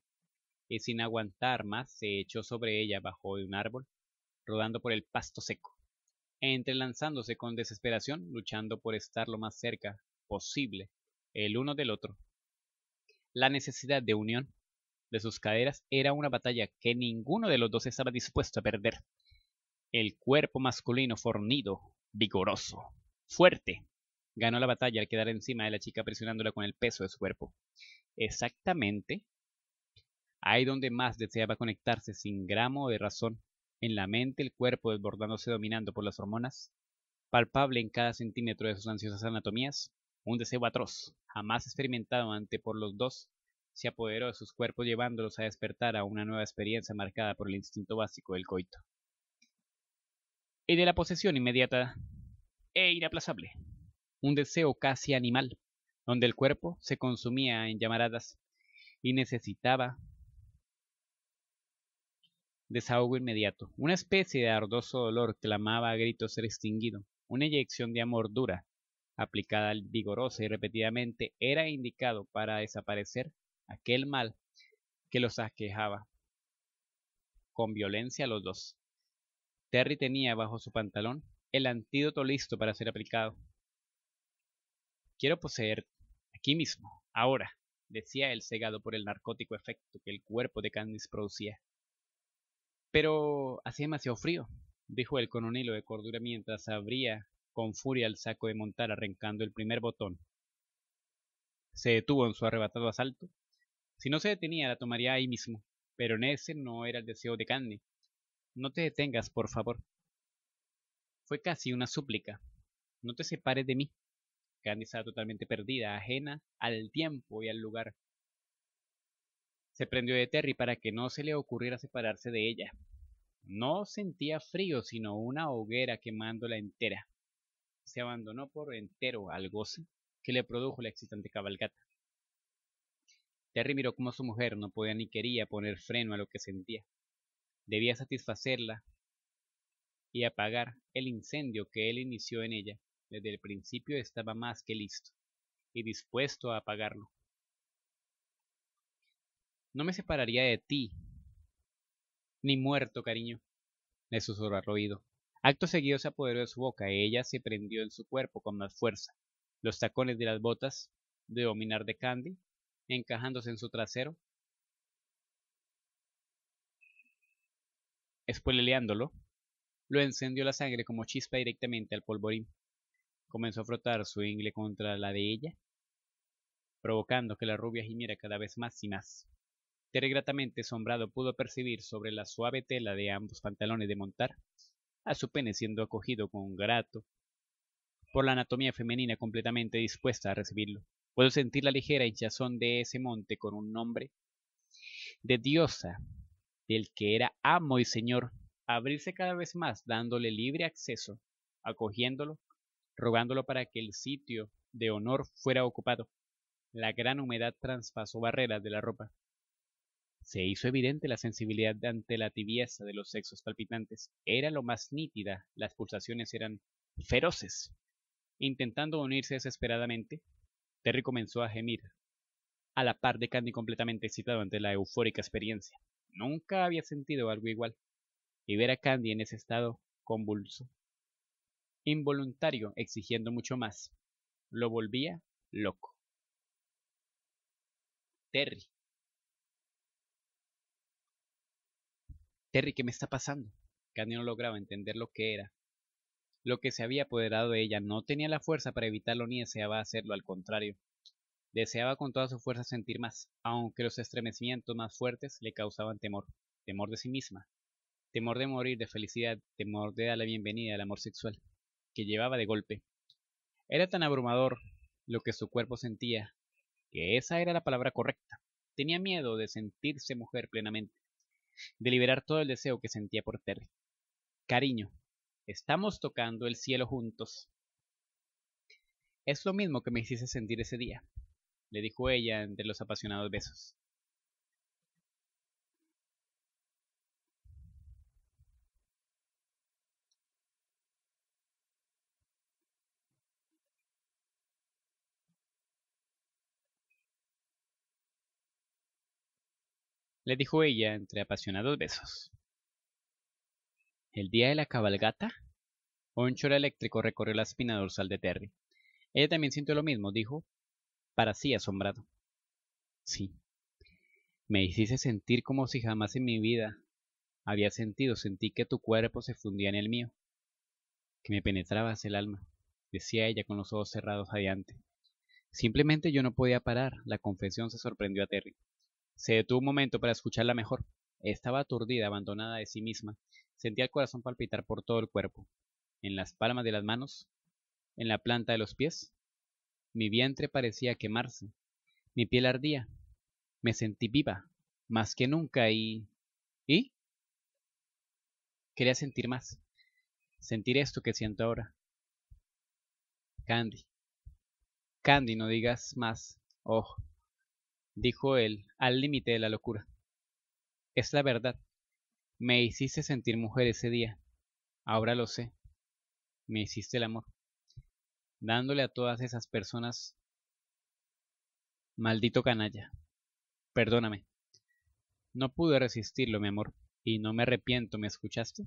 y sin aguantar más se echó sobre ella bajo de un árbol, rodando por el pasto seco, entrelanzándose con desesperación, luchando por estar lo más cerca posible el uno del otro. La necesidad de unión de sus caderas era una batalla que ninguno de los dos estaba dispuesto a perder. El cuerpo masculino fornido, vigoroso, fuerte, ganó la batalla al quedar encima de la chica presionándola con el peso de su cuerpo. Exactamente. Ahí donde más deseaba conectarse sin gramo de razón, en la mente el cuerpo desbordándose dominando por las hormonas, palpable en cada centímetro de sus ansiosas anatomías, un deseo atroz, jamás experimentado ante por los dos, se apoderó de sus cuerpos llevándolos a despertar a una nueva experiencia marcada por el instinto básico del coito. Y de la posesión inmediata e inaplazable, un deseo casi animal, donde el cuerpo se consumía en llamaradas y necesitaba desahogo inmediato. Una especie de ardoso dolor clamaba a gritos ser extinguido. Una inyección de amor dura, aplicada vigorosa y repetidamente, era indicado para desaparecer aquel mal que los aquejaba. Con violencia los dos. Terry tenía bajo su pantalón el antídoto listo para ser aplicado. Quiero poseer aquí mismo, ahora, decía él cegado por el narcótico efecto que el cuerpo de Candice producía. Pero hacía demasiado frío, dijo él con un hilo de cordura mientras abría con furia el saco de montar arrancando el primer botón. Se detuvo en su arrebatado asalto si no se detenía, la tomaría ahí mismo, pero en ese no era el deseo de Candy. No te detengas, por favor. Fue casi una súplica. No te separes de mí. Candy estaba totalmente perdida, ajena al tiempo y al lugar. Se prendió de Terry para que no se le ocurriera separarse de ella. No sentía frío, sino una hoguera quemándola entera. Se abandonó por entero al goce que le produjo la excitante cabalgata. Terry miró cómo su mujer no podía ni quería poner freno a lo que sentía. Debía satisfacerla y apagar el incendio que él inició en ella. Desde el principio estaba más que listo y dispuesto a apagarlo. No me separaría de ti, ni muerto, cariño, le susurró al oído. Acto seguido se apoderó de su boca y ella se prendió en su cuerpo con más fuerza. Los tacones de las botas de dominar de Candy encajándose en su trasero, espueleleándolo, lo encendió la sangre como chispa directamente al polvorín. Comenzó a frotar su ingle contra la de ella, provocando que la rubia gimiera cada vez más y más. Terregratamente asombrado pudo percibir sobre la suave tela de ambos pantalones de montar a su pene siendo acogido con grato por la anatomía femenina completamente dispuesta a recibirlo. Puedo sentir la ligera hinchazón de ese monte con un nombre de diosa, del que era amo y señor, abrirse cada vez más, dándole libre acceso, acogiéndolo, rogándolo para que el sitio de honor fuera ocupado. La gran humedad traspasó barreras de la ropa. Se hizo evidente la sensibilidad ante la tibieza de los sexos palpitantes. Era lo más nítida, las pulsaciones eran feroces. Intentando unirse desesperadamente, Terry comenzó a gemir, a la par de Candy completamente excitado ante la eufórica experiencia. Nunca había sentido algo igual. Y ver a Candy en ese estado convulso, involuntario, exigiendo mucho más, lo volvía loco. Terry. Terry, ¿qué me está pasando? Candy no lograba entender lo que era lo que se había apoderado de ella no tenía la fuerza para evitarlo ni deseaba hacerlo, al contrario. Deseaba con toda su fuerza sentir más, aunque los estremecimientos más fuertes le causaban temor, temor de sí misma, temor de morir de felicidad, temor de dar la bienvenida al amor sexual, que llevaba de golpe. Era tan abrumador lo que su cuerpo sentía, que esa era la palabra correcta. Tenía miedo de sentirse mujer plenamente, de liberar todo el deseo que sentía por Terry. Cariño, Estamos tocando el cielo juntos. Es lo mismo que me hiciste sentir ese día, le dijo ella entre los apasionados besos. le dijo ella entre apasionados besos. El día de la cabalgata, un chorro eléctrico recorrió la espina dorsal de Terry. Ella también sintió lo mismo, dijo, para sí asombrado. Sí, me hiciste sentir como si jamás en mi vida había sentido, sentí que tu cuerpo se fundía en el mío, que me penetrabas el alma, decía ella con los ojos cerrados adelante. Simplemente yo no podía parar, la confesión se sorprendió a Terry. Se detuvo un momento para escucharla mejor. Estaba aturdida, abandonada de sí misma, Sentía el corazón palpitar por todo el cuerpo, en las palmas de las manos, en la planta de los pies. Mi vientre parecía quemarse, mi piel ardía, me sentí viva, más que nunca y... ¿Y? Quería sentir más, sentir esto que siento ahora. Candy, Candy, no digas más, oh, dijo él al límite de la locura. Es la verdad. Me hiciste sentir mujer ese día. Ahora lo sé. Me hiciste el amor. Dándole a todas esas personas... Maldito canalla. Perdóname. No pude resistirlo, mi amor. Y no me arrepiento, ¿me escuchaste?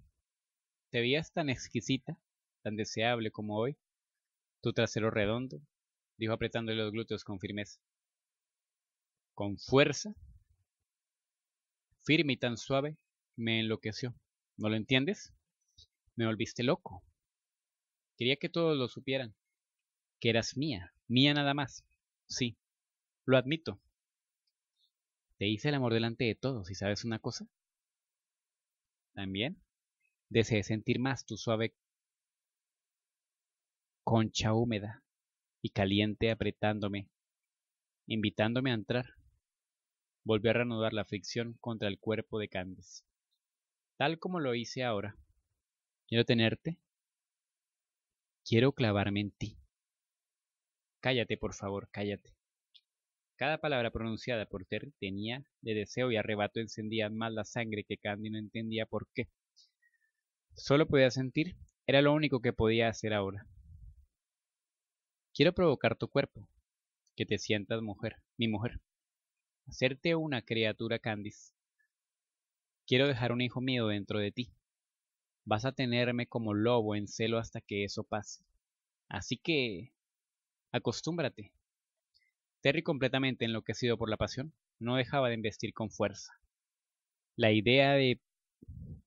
Te veías tan exquisita, tan deseable como hoy. Tu trasero redondo, dijo apretándole los glúteos con firmeza. Con fuerza, firme y tan suave, me enloqueció. ¿No lo entiendes? Me volviste loco. Quería que todos lo supieran. Que eras mía, mía nada más. Sí, lo admito. Te hice el amor delante de todos y sabes una cosa. También deseé sentir más tu suave concha húmeda y caliente apretándome, invitándome a entrar. Volvió a reanudar la fricción contra el cuerpo de Candice tal como lo hice ahora. Quiero tenerte. Quiero clavarme en ti. Cállate, por favor, cállate. Cada palabra pronunciada por Terry tenía de deseo y arrebato encendía más la sangre que Candy no entendía por qué. Solo podía sentir, era lo único que podía hacer ahora. Quiero provocar tu cuerpo, que te sientas mujer, mi mujer. Hacerte una criatura, Candice, Quiero dejar un hijo mío dentro de ti. Vas a tenerme como lobo en celo hasta que eso pase. Así que... acostúmbrate. Terry completamente enloquecido por la pasión, no dejaba de investir con fuerza. La idea de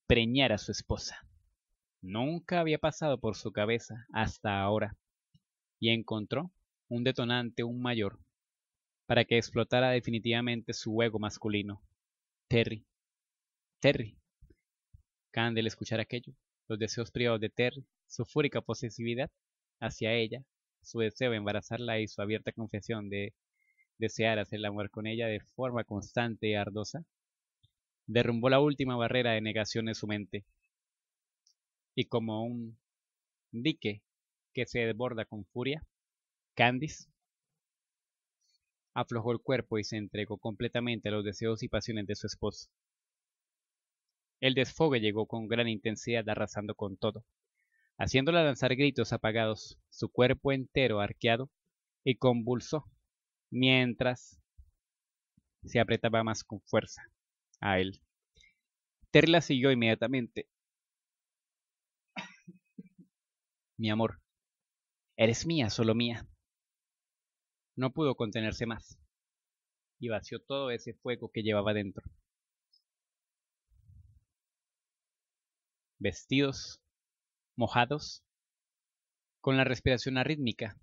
preñar a su esposa. Nunca había pasado por su cabeza hasta ahora. Y encontró un detonante, un mayor, para que explotara definitivamente su ego masculino. Terry Terry. Candel escuchar aquello, los deseos privados de Terry, su fúrica posesividad hacia ella, su deseo de embarazarla y su abierta confesión de desear hacer el amor con ella de forma constante y ardosa, derrumbó la última barrera de negación en su mente. Y como un dique que se desborda con furia, Candice aflojó el cuerpo y se entregó completamente a los deseos y pasiones de su esposo. El desfogue llegó con gran intensidad arrasando con todo, haciéndola lanzar gritos apagados, su cuerpo entero arqueado y convulso, mientras se apretaba más con fuerza a él. Terla siguió inmediatamente. Mi amor, eres mía, solo mía. No pudo contenerse más y vació todo ese fuego que llevaba dentro. vestidos, mojados, con la respiración arrítmica.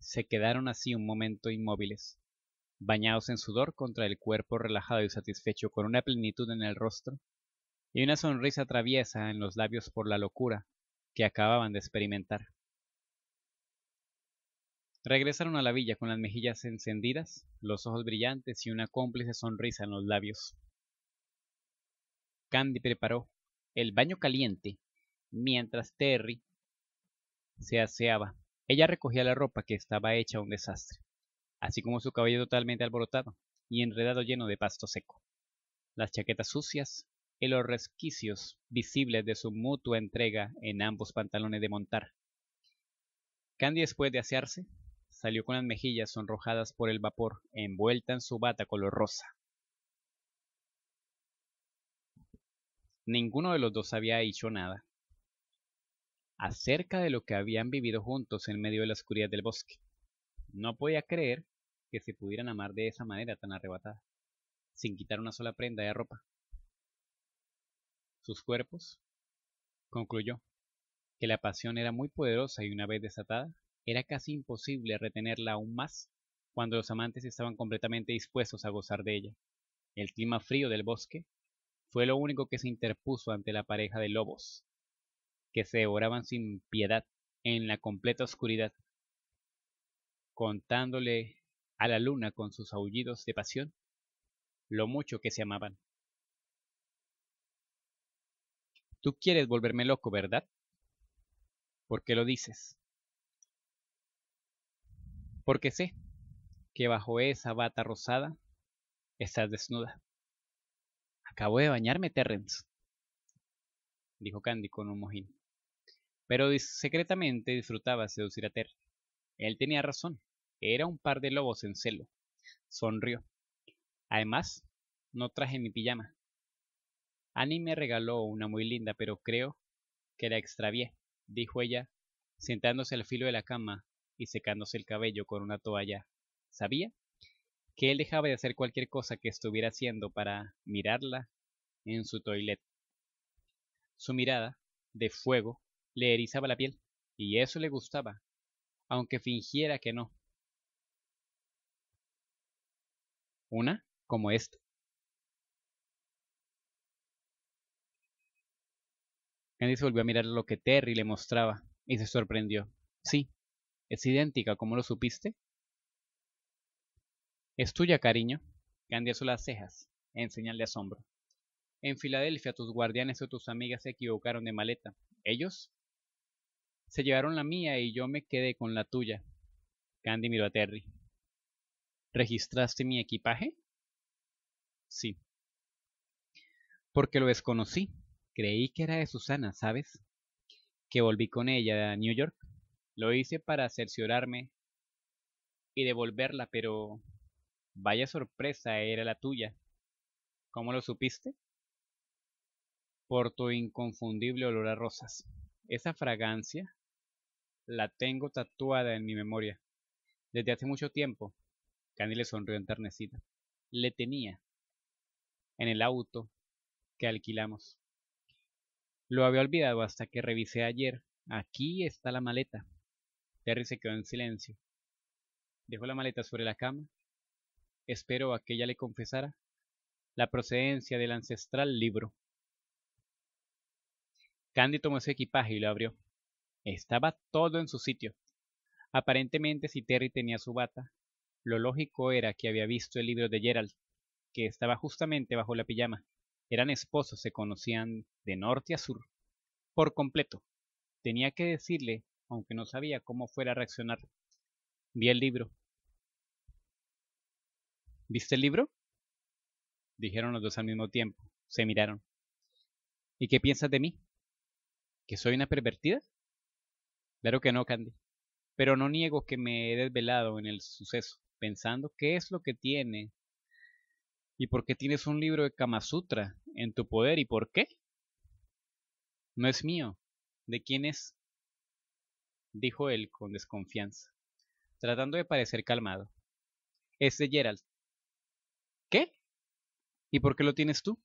Se quedaron así un momento inmóviles, bañados en sudor contra el cuerpo relajado y satisfecho, con una plenitud en el rostro y una sonrisa traviesa en los labios por la locura que acababan de experimentar. Regresaron a la villa con las mejillas encendidas, los ojos brillantes y una cómplice sonrisa en los labios. Candy preparó el baño caliente mientras Terry se aseaba. Ella recogía la ropa que estaba hecha un desastre, así como su cabello totalmente alborotado y enredado lleno de pasto seco. Las chaquetas sucias y los resquicios visibles de su mutua entrega en ambos pantalones de montar. Candy, después de asearse, salió con las mejillas sonrojadas por el vapor, envuelta en su bata color rosa. Ninguno de los dos había dicho nada acerca de lo que habían vivido juntos en medio de la oscuridad del bosque. No podía creer que se pudieran amar de esa manera tan arrebatada, sin quitar una sola prenda de ropa. Sus cuerpos, concluyó, que la pasión era muy poderosa y una vez desatada, era casi imposible retenerla aún más cuando los amantes estaban completamente dispuestos a gozar de ella. El clima frío del bosque fue lo único que se interpuso ante la pareja de lobos, que se oraban sin piedad en la completa oscuridad, contándole a la luna con sus aullidos de pasión lo mucho que se amaban. Tú quieres volverme loco, ¿verdad? ¿Por qué lo dices? Porque sé que bajo esa bata rosada estás desnuda. Acabo de bañarme, Terrence, dijo Candy con un mojín. Pero secretamente disfrutaba seducir a Ter. Él tenía razón. Era un par de lobos en celo. Sonrió. Además, no traje mi pijama. Annie me regaló una muy linda, pero creo que la extravié, dijo ella, sentándose al filo de la cama y secándose el cabello con una toalla. Sabía que él dejaba de hacer cualquier cosa que estuviera haciendo para mirarla en su toilette. Su mirada, de fuego, le erizaba la piel, y eso le gustaba, aunque fingiera que no. Una como esta. Candice volvió a mirar lo que Terry le mostraba y se sorprendió. Sí, es idéntica, ¿cómo lo supiste? Es tuya, cariño. Candy hizo las cejas, en señal de asombro. En Filadelfia tus guardianes o tus amigas se equivocaron de maleta. ¿Ellos? Se llevaron la mía y yo me quedé con la tuya. Candy miró a Terry. ¿Registraste mi equipaje? Sí. Porque lo desconocí. Creí que era de Susana, ¿sabes? Que volví con ella a New York. Lo hice para cerciorarme y devolverla, pero Vaya sorpresa era la tuya. ¿Cómo lo supiste? Por tu inconfundible olor a rosas. Esa fragancia la tengo tatuada en mi memoria. Desde hace mucho tiempo, Candy le sonrió enternecida. Le tenía en el auto que alquilamos. Lo había olvidado hasta que revisé ayer. Aquí está la maleta. Terry se quedó en silencio. Dejó la maleta sobre la cama —Espero a que ella le confesara la procedencia del ancestral libro. Candy tomó su equipaje y lo abrió. Estaba todo en su sitio. Aparentemente si Terry tenía su bata, lo lógico era que había visto el libro de Gerald, que estaba justamente bajo la pijama. Eran esposos, se conocían de norte a sur, por completo. Tenía que decirle, aunque no sabía cómo fuera a reaccionar. Vi el libro, ¿Viste el libro? Dijeron los dos al mismo tiempo. Se miraron. ¿Y qué piensas de mí? ¿Que soy una pervertida? Claro que no, Candy. Pero no niego que me he desvelado en el suceso, pensando qué es lo que tiene y por qué tienes un libro de Kama Sutra en tu poder y por qué. No es mío. ¿De quién es? dijo él con desconfianza, tratando de parecer calmado. Es de Gerald. ¿Y por qué lo tienes tú?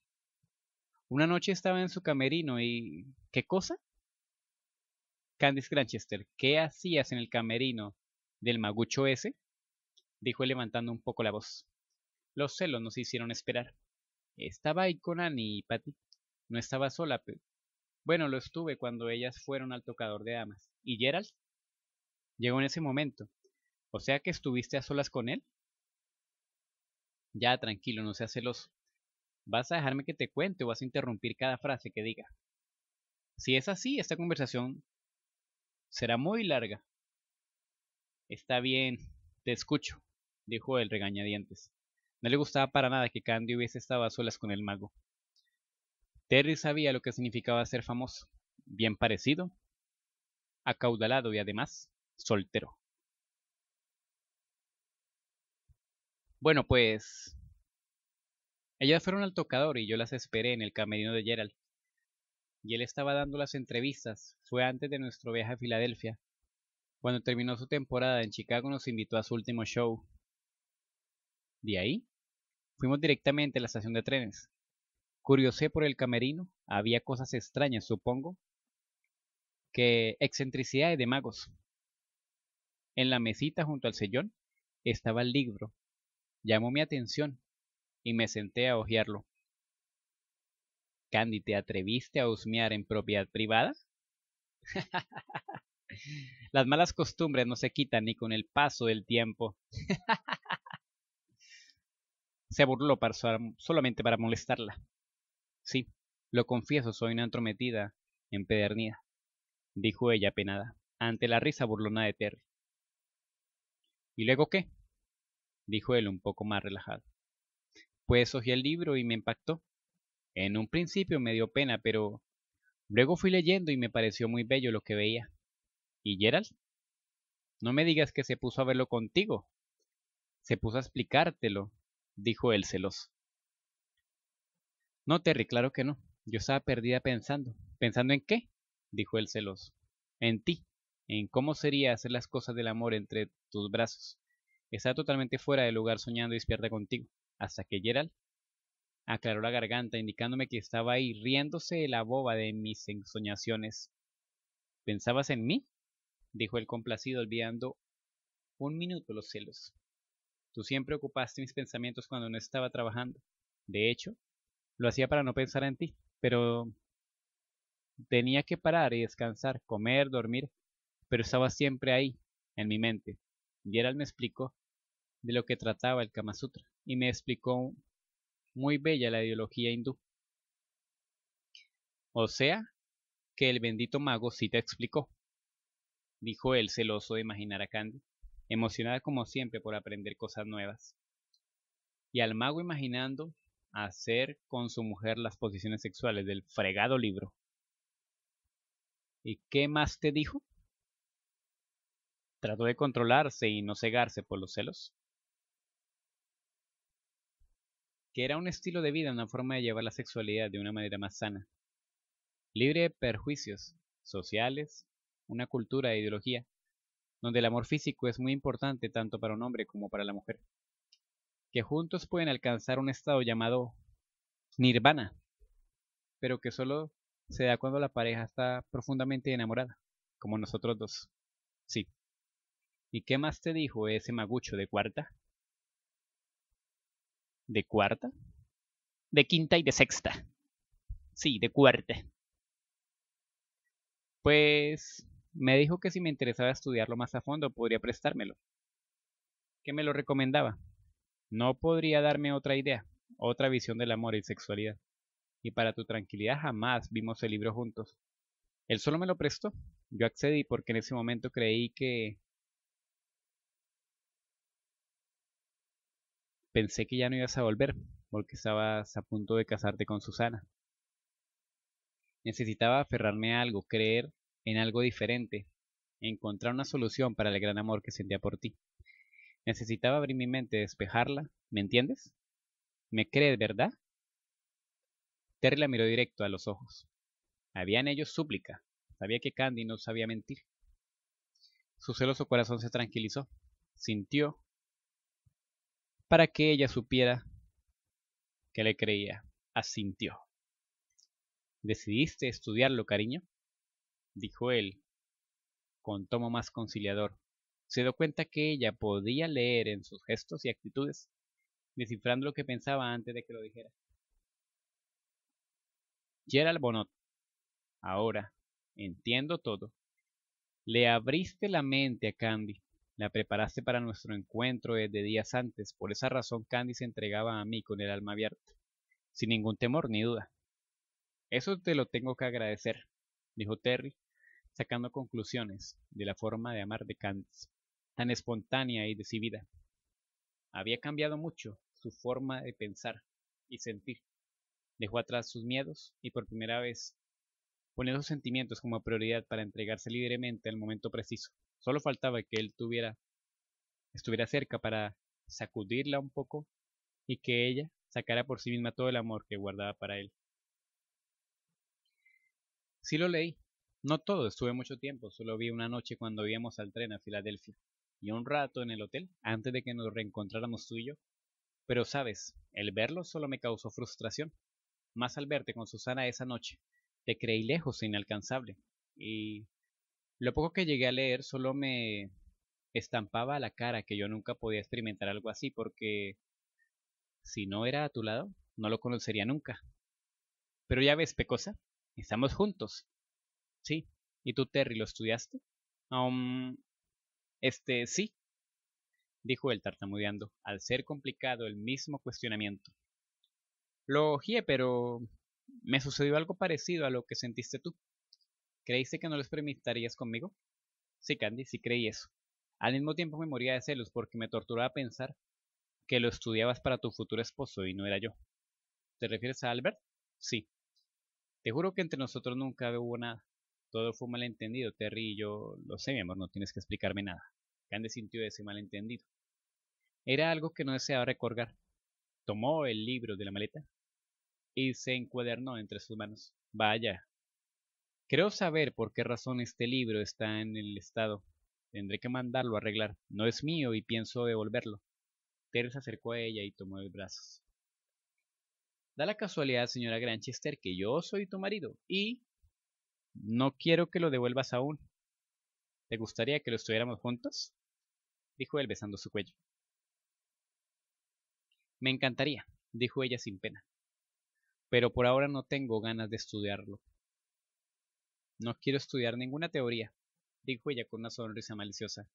Una noche estaba en su camerino y... ¿Qué cosa? Candice Granchester, ¿qué hacías en el camerino del magucho ese? Dijo levantando un poco la voz. Los celos nos hicieron esperar. Estaba ahí con Annie y Patty. No estaba sola, pero... Bueno, lo estuve cuando ellas fueron al tocador de damas. ¿Y Gerald? Llegó en ese momento. O sea que estuviste a solas con él. Ya, tranquilo, no seas celoso. ¿Vas a dejarme que te cuente o vas a interrumpir cada frase que diga? Si es así, esta conversación será muy larga. Está bien, te escucho, dijo el regañadientes. No le gustaba para nada que Candy hubiese estado a solas con el mago. Terry sabía lo que significaba ser famoso, bien parecido, acaudalado y además soltero. Bueno, pues ellas fueron al tocador y yo las esperé en el camerino de Gerald. Y él estaba dando las entrevistas, fue antes de nuestro viaje a Filadelfia. Cuando terminó su temporada en Chicago nos invitó a su último show. De ahí, fuimos directamente a la estación de trenes. Curiosé por el camerino, había cosas extrañas, supongo, que excentricidades de magos. En la mesita junto al sellón estaba el libro. Llamó mi atención, y me senté a ojearlo. Candy, ¿te atreviste a husmear en propiedad privada? *laughs* Las malas costumbres no se quitan ni con el paso del tiempo. *laughs* se burló para, solamente para molestarla. Sí, lo confieso, soy una entrometida, empedernida, dijo ella penada, ante la risa burlona de Terry. ¿Y luego qué? dijo él un poco más relajado. Después hojeé el libro y me impactó. En un principio me dio pena, pero luego fui leyendo y me pareció muy bello lo que veía. ¿Y Gerald? No me digas que se puso a verlo contigo. Se puso a explicártelo, dijo el celoso. No, Terry, claro que no. Yo estaba perdida pensando. ¿Pensando en qué? dijo el celoso. En ti, en cómo sería hacer las cosas del amor entre tus brazos. Está totalmente fuera de lugar soñando y despierta contigo hasta que Gerald aclaró la garganta, indicándome que estaba ahí riéndose de la boba de mis ensoñaciones. ¿Pensabas en mí? dijo el complacido, olvidando un minuto los celos. Tú siempre ocupaste mis pensamientos cuando no estaba trabajando. De hecho, lo hacía para no pensar en ti, pero tenía que parar y descansar, comer, dormir, pero estaba siempre ahí, en mi mente. Gerald me explicó de lo que trataba el Kama Sutra y me explicó muy bella la ideología hindú. O sea, que el bendito mago sí te explicó, dijo él celoso de imaginar a Candy, emocionada como siempre por aprender cosas nuevas. Y al mago imaginando hacer con su mujer las posiciones sexuales del fregado libro. ¿Y qué más te dijo? Trató de controlarse y no cegarse por los celos, que era un estilo de vida, una forma de llevar la sexualidad de una manera más sana, libre de perjuicios sociales, una cultura e ideología, donde el amor físico es muy importante tanto para un hombre como para la mujer, que juntos pueden alcanzar un estado llamado nirvana, pero que solo se da cuando la pareja está profundamente enamorada, como nosotros dos. Sí. ¿Y qué más te dijo ese magucho de cuarta? de cuarta, de quinta y de sexta. Sí, de cuarta. Pues me dijo que si me interesaba estudiarlo más a fondo podría prestármelo. Que me lo recomendaba. No podría darme otra idea, otra visión del amor y sexualidad. Y para tu tranquilidad jamás vimos el libro juntos. Él solo me lo prestó. Yo accedí porque en ese momento creí que pensé que ya no ibas a volver, porque estabas a punto de casarte con Susana. Necesitaba aferrarme a algo, creer en algo diferente, encontrar una solución para el gran amor que sentía por ti. Necesitaba abrir mi mente, despejarla, ¿me entiendes? ¿Me crees, verdad? Terry la miró directo a los ojos. Había en ellos súplica. Sabía que Candy no sabía mentir. Su celoso corazón se tranquilizó. Sintió para que ella supiera que le creía. Asintió. ¿Decidiste estudiarlo, cariño? dijo él, con tomo más conciliador. Se dio cuenta que ella podía leer en sus gestos y actitudes, descifrando lo que pensaba antes de que lo dijera. Gerald Bonot, ahora entiendo todo. Le abriste la mente a Candy. La preparaste para nuestro encuentro desde días antes, por esa razón Candy se entregaba a mí con el alma abierta, sin ningún temor ni duda. Eso te lo tengo que agradecer, dijo Terry, sacando conclusiones de la forma de amar de Candice, tan espontánea y decidida. Había cambiado mucho su forma de pensar y sentir. Dejó atrás sus miedos y por primera vez pone sus sentimientos como prioridad para entregarse libremente al momento preciso. Solo faltaba que él tuviera, estuviera cerca para sacudirla un poco y que ella sacara por sí misma todo el amor que guardaba para él. Sí lo leí. No todo, estuve mucho tiempo, solo vi una noche cuando íbamos al tren a Filadelfia y un rato en el hotel antes de que nos reencontráramos tú y yo. Pero sabes, el verlo solo me causó frustración. Más al verte con Susana esa noche, te creí lejos e inalcanzable. Y lo poco que llegué a leer solo me estampaba la cara que yo nunca podía experimentar algo así porque si no era a tu lado, no lo conocería nunca. Pero ya ves, Pecosa, estamos juntos. Sí. ¿Y tú, Terry, lo estudiaste? aún este, sí, dijo él tartamudeando, al ser complicado el mismo cuestionamiento. Lo ojié, pero me sucedió algo parecido a lo que sentiste tú. ¿Creíste que no les permitirías conmigo? Sí, Candy, sí creí eso. Al mismo tiempo me moría de celos porque me torturaba pensar que lo estudiabas para tu futuro esposo y no era yo. ¿Te refieres a Albert? Sí. Te juro que entre nosotros nunca hubo nada. Todo fue un malentendido, Terry y yo lo sé, mi amor, no tienes que explicarme nada. Candy sintió ese malentendido. Era algo que no deseaba recordar. Tomó el libro de la maleta y se encuadernó entre sus manos. Vaya, Creo saber por qué razón este libro está en el estado. Tendré que mandarlo a arreglar. No es mío y pienso devolverlo. Teresa se acercó a ella y tomó el brazos. Da la casualidad, señora Granchester, que yo soy tu marido y no quiero que lo devuelvas aún. ¿Te gustaría que lo estuviéramos juntos? dijo él besando su cuello. Me encantaría, dijo ella sin pena, pero por ahora no tengo ganas de estudiarlo. No quiero estudiar ninguna teoría, dijo ella con una sonrisa maliciosa.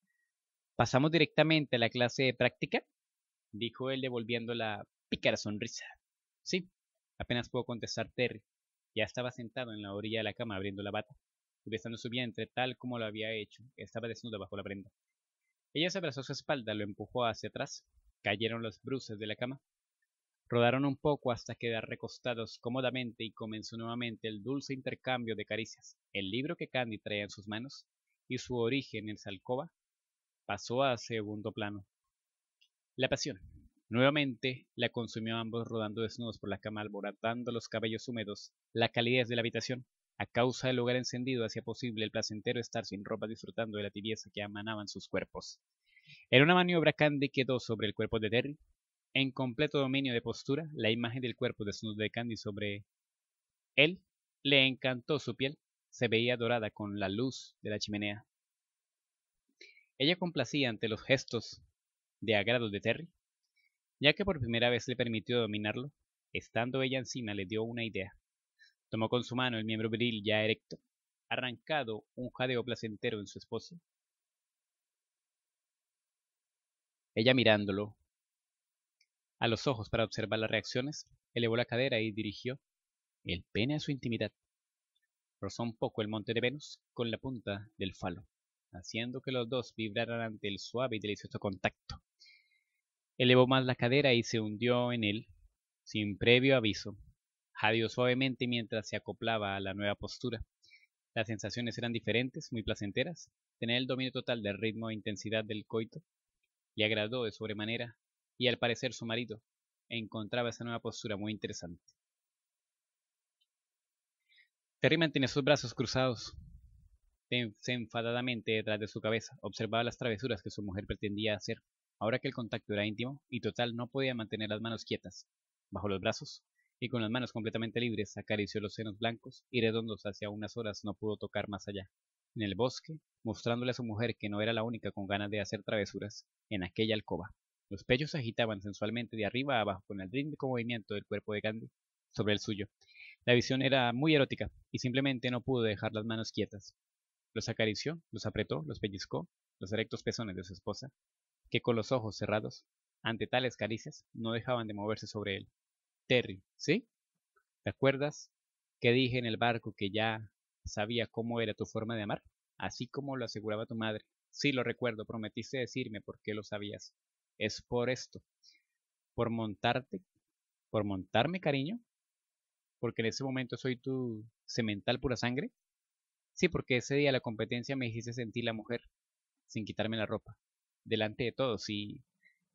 ¿Pasamos directamente a la clase de práctica? dijo él devolviendo la pícara sonrisa. Sí, apenas pudo contestar Terry. Ya estaba sentado en la orilla de la cama abriendo la bata y besando su vientre tal como lo había hecho. Estaba desnudo bajo la prenda. Ella se abrazó su espalda, lo empujó hacia atrás. Cayeron los bruces de la cama Rodaron un poco hasta quedar recostados cómodamente y comenzó nuevamente el dulce intercambio de caricias. El libro que Candy traía en sus manos y su origen en alcoba pasó a segundo plano. La pasión. Nuevamente la consumió ambos rodando desnudos por la cama, alborotando los cabellos húmedos, la calidez de la habitación. A causa del lugar encendido hacía posible el placentero estar sin ropa disfrutando de la tibieza que amanaban sus cuerpos. En una maniobra, Candy quedó sobre el cuerpo de Terry, en completo dominio de postura, la imagen del cuerpo desnudo de Candy sobre él le encantó su piel, se veía dorada con la luz de la chimenea. Ella complacía ante los gestos de agrado de Terry, ya que por primera vez le permitió dominarlo, estando ella encima le dio una idea. Tomó con su mano el miembro viril ya erecto, arrancado un jadeo placentero en su esposo. Ella mirándolo, a los ojos para observar las reacciones, elevó la cadera y dirigió el pene a su intimidad. Rozó un poco el monte de Venus con la punta del falo, haciendo que los dos vibraran ante el suave y delicioso contacto. Elevó más la cadera y se hundió en él, sin previo aviso. Jadeó suavemente mientras se acoplaba a la nueva postura. Las sensaciones eran diferentes, muy placenteras. Tener el dominio total del ritmo e intensidad del coito le agradó de sobremanera y al parecer su marido encontraba esa nueva postura muy interesante. Terry mantenía sus brazos cruzados enfadadamente detrás de su cabeza, observaba las travesuras que su mujer pretendía hacer. Ahora que el contacto era íntimo y total, no podía mantener las manos quietas, bajo los brazos, y con las manos completamente libres acarició los senos blancos y redondos hacia unas horas no pudo tocar más allá. En el bosque, mostrándole a su mujer que no era la única con ganas de hacer travesuras en aquella alcoba. Los pechos se agitaban sensualmente de arriba a abajo con el rítmico movimiento del cuerpo de Candy sobre el suyo. La visión era muy erótica y simplemente no pudo dejar las manos quietas. Los acarició, los apretó, los pellizcó, los erectos pezones de su esposa, que con los ojos cerrados, ante tales caricias, no dejaban de moverse sobre él. Terry, ¿sí? ¿Te acuerdas que dije en el barco que ya sabía cómo era tu forma de amar? Así como lo aseguraba tu madre. Sí, lo recuerdo, prometiste decirme por qué lo sabías es por esto, por montarte, por montarme cariño, porque en ese momento soy tu semental pura sangre. Sí, porque ese día la competencia me hiciste sentir la mujer, sin quitarme la ropa, delante de todos. Y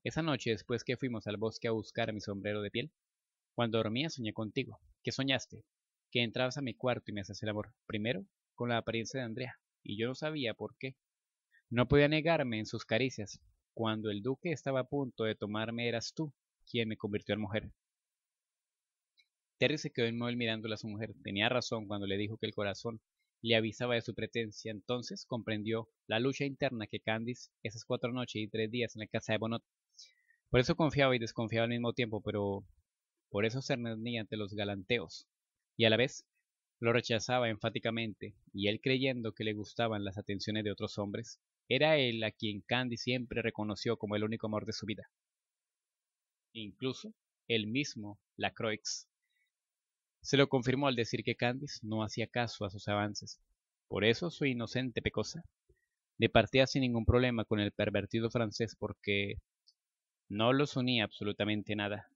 esa noche después que fuimos al bosque a buscar mi sombrero de piel, cuando dormía soñé contigo, que soñaste, que entrabas a mi cuarto y me hacías el amor, primero con la apariencia de Andrea, y yo no sabía por qué. No podía negarme en sus caricias, cuando el duque estaba a punto de tomarme eras tú quien me convirtió en mujer. Terry se quedó inmóvil mirándola a su mujer. Tenía razón cuando le dijo que el corazón le avisaba de su pretencia, Entonces comprendió la lucha interna que Candice esas cuatro noches y tres días en la casa de Bonot. Por eso confiaba y desconfiaba al mismo tiempo, pero por eso se ante los galanteos. Y a la vez lo rechazaba enfáticamente, y él creyendo que le gustaban las atenciones de otros hombres, era él a quien Candy siempre reconoció como el único amor de su vida. Incluso él mismo, Lacroix, se lo confirmó al decir que Candice no hacía caso a sus avances. Por eso su inocente pecosa le partía sin ningún problema con el pervertido francés porque no los unía absolutamente nada.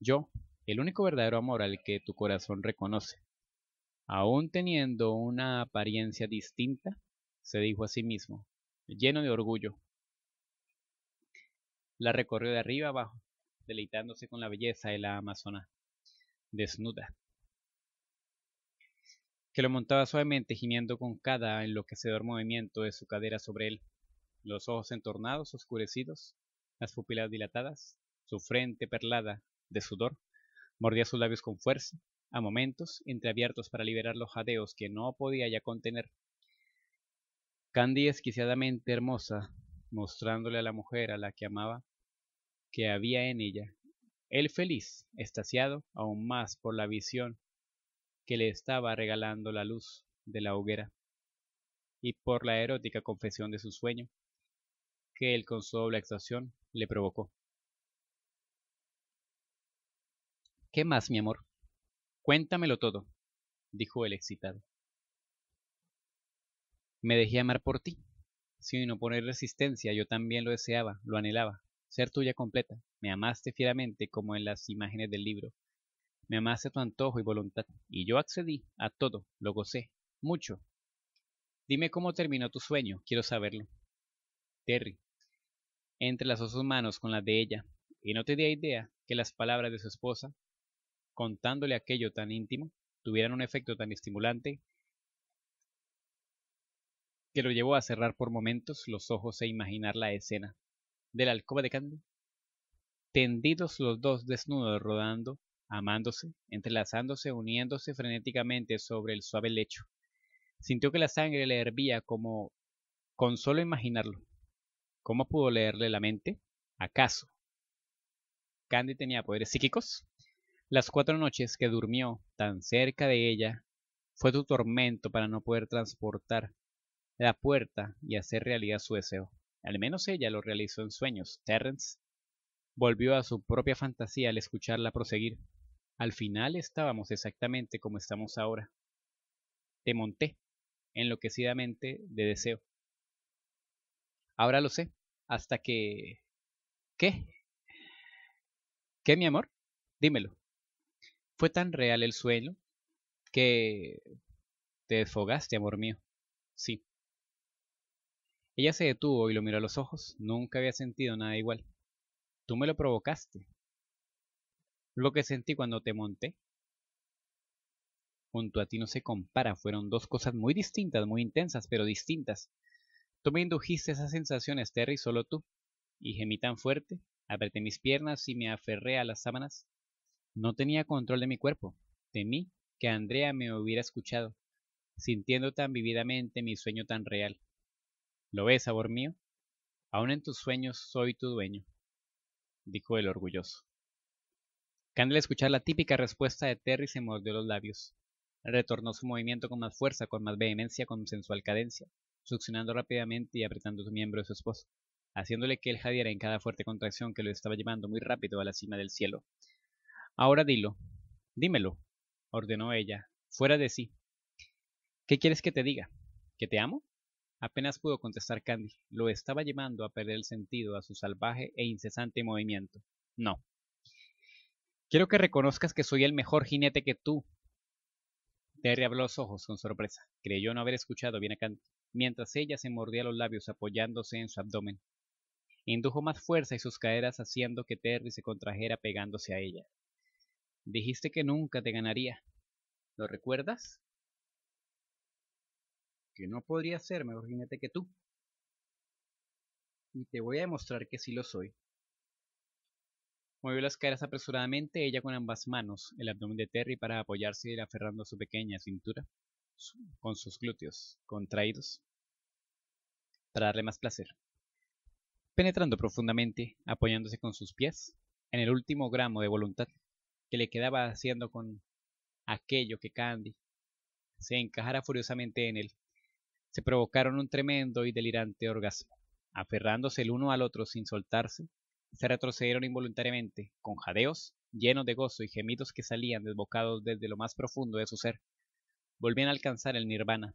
Yo, el único verdadero amor al que tu corazón reconoce, Aún teniendo una apariencia distinta, se dijo a sí mismo, lleno de orgullo. La recorrió de arriba abajo, deleitándose con la belleza de la Amazona, desnuda, que lo montaba suavemente, gimiendo con cada enloquecedor movimiento de su cadera sobre él, los ojos entornados, oscurecidos, las pupilas dilatadas, su frente perlada de sudor, mordía sus labios con fuerza, a momentos, entreabiertos para liberar los jadeos que no podía ya contener. Candy esquiciadamente hermosa, mostrándole a la mujer a la que amaba que había en ella. Él feliz, estasiado aún más por la visión que le estaba regalando la luz de la hoguera y por la erótica confesión de su sueño que el su doble actuación le provocó. ¿Qué más, mi amor? Cuéntamelo todo, dijo el excitado. Me dejé amar por ti, sin oponer resistencia, yo también lo deseaba, lo anhelaba, ser tuya completa. Me amaste fieramente como en las imágenes del libro. Me amaste a tu antojo y voluntad, y yo accedí a todo, lo gocé, mucho. Dime cómo terminó tu sueño, quiero saberlo. Terry, entrelazó sus manos con las de ella, y no te di idea que las palabras de su esposa contándole aquello tan íntimo, tuvieran un efecto tan estimulante que lo llevó a cerrar por momentos los ojos e imaginar la escena de la alcoba de Candy, tendidos los dos desnudos rodando, amándose, entrelazándose, uniéndose frenéticamente sobre el suave lecho. Sintió que la sangre le hervía como con solo imaginarlo. ¿Cómo pudo leerle la mente? ¿Acaso? Candy tenía poderes psíquicos. Las cuatro noches que durmió tan cerca de ella fue tu tormento para no poder transportar la puerta y hacer realidad su deseo. Al menos ella lo realizó en sueños. Terrence volvió a su propia fantasía al escucharla proseguir. Al final estábamos exactamente como estamos ahora. Te monté, enloquecidamente, de deseo. Ahora lo sé, hasta que... ¿Qué? ¿Qué, mi amor? Dímelo. Fue tan real el sueño que te desfogaste, amor mío. Sí. Ella se detuvo y lo miró a los ojos. Nunca había sentido nada igual. Tú me lo provocaste. Lo que sentí cuando te monté junto a ti no se compara. Fueron dos cosas muy distintas, muy intensas, pero distintas. Tú me indujiste esas sensaciones, Terry, solo tú. Y gemí tan fuerte, apreté mis piernas y me aferré a las sábanas no tenía control de mi cuerpo. Temí que Andrea me hubiera escuchado, sintiendo tan vividamente mi sueño tan real. ¿Lo ves, amor mío? Aún en tus sueños soy tu dueño, dijo el orgulloso. Candle escuchar la típica respuesta de Terry se mordió los labios. Retornó su movimiento con más fuerza, con más vehemencia, con sensual cadencia, succionando rápidamente y apretando su miembro de su esposo, haciéndole que él jadiera en cada fuerte contracción que lo estaba llevando muy rápido a la cima del cielo, Ahora dilo, dímelo, ordenó ella, fuera de sí. ¿Qué quieres que te diga? ¿Que te amo? Apenas pudo contestar Candy. Lo estaba llevando a perder el sentido a su salvaje e incesante movimiento. No. Quiero que reconozcas que soy el mejor jinete que tú. Terry abrió los ojos con sorpresa. Creyó no haber escuchado bien a Candy, mientras ella se mordía los labios apoyándose en su abdomen. Indujo más fuerza y sus caderas haciendo que Terry se contrajera pegándose a ella. Dijiste que nunca te ganaría. ¿Lo recuerdas? Que no podría ser mejor jinete que tú. Y te voy a demostrar que sí lo soy. Movió las caras apresuradamente ella con ambas manos, el abdomen de Terry para apoyarse y aferrando su pequeña cintura, con sus glúteos contraídos, para darle más placer. Penetrando profundamente, apoyándose con sus pies, en el último gramo de voluntad que le quedaba haciendo con aquello que Candy se encajara furiosamente en él, se provocaron un tremendo y delirante orgasmo. Aferrándose el uno al otro sin soltarse, se retrocedieron involuntariamente, con jadeos, llenos de gozo y gemidos que salían desbocados desde lo más profundo de su ser. Volvían a alcanzar el nirvana,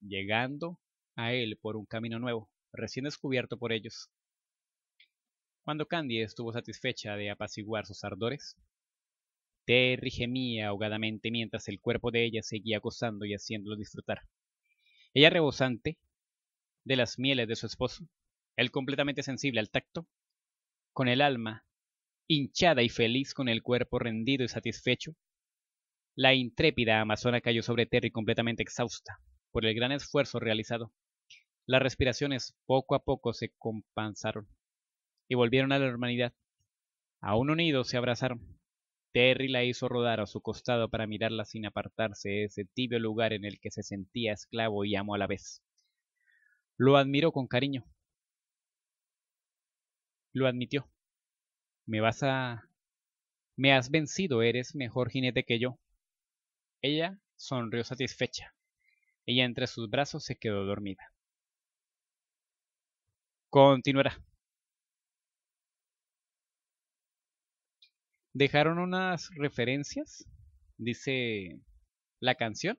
llegando a él por un camino nuevo, recién descubierto por ellos. Cuando Candy estuvo satisfecha de apaciguar sus ardores, Terry gemía ahogadamente mientras el cuerpo de ella seguía gozando y haciéndolo disfrutar. Ella rebosante de las mieles de su esposo, él completamente sensible al tacto, con el alma hinchada y feliz con el cuerpo rendido y satisfecho, la intrépida amazona cayó sobre Terry completamente exhausta por el gran esfuerzo realizado. Las respiraciones poco a poco se compensaron y volvieron a la normalidad. Aún unidos se abrazaron. Terry la hizo rodar a su costado para mirarla sin apartarse de ese tibio lugar en el que se sentía esclavo y amo a la vez. Lo admiró con cariño. Lo admitió. Me vas a... Me has vencido, eres mejor jinete que yo. Ella sonrió satisfecha. Ella entre sus brazos se quedó dormida. Continuará. dejaron unas referencias, dice la canción.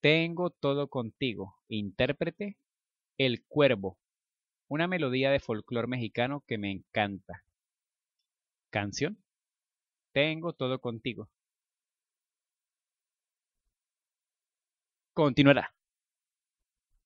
Tengo todo contigo, intérprete El Cuervo, una melodía de folclore mexicano que me encanta. Canción, Tengo todo contigo. Continuará.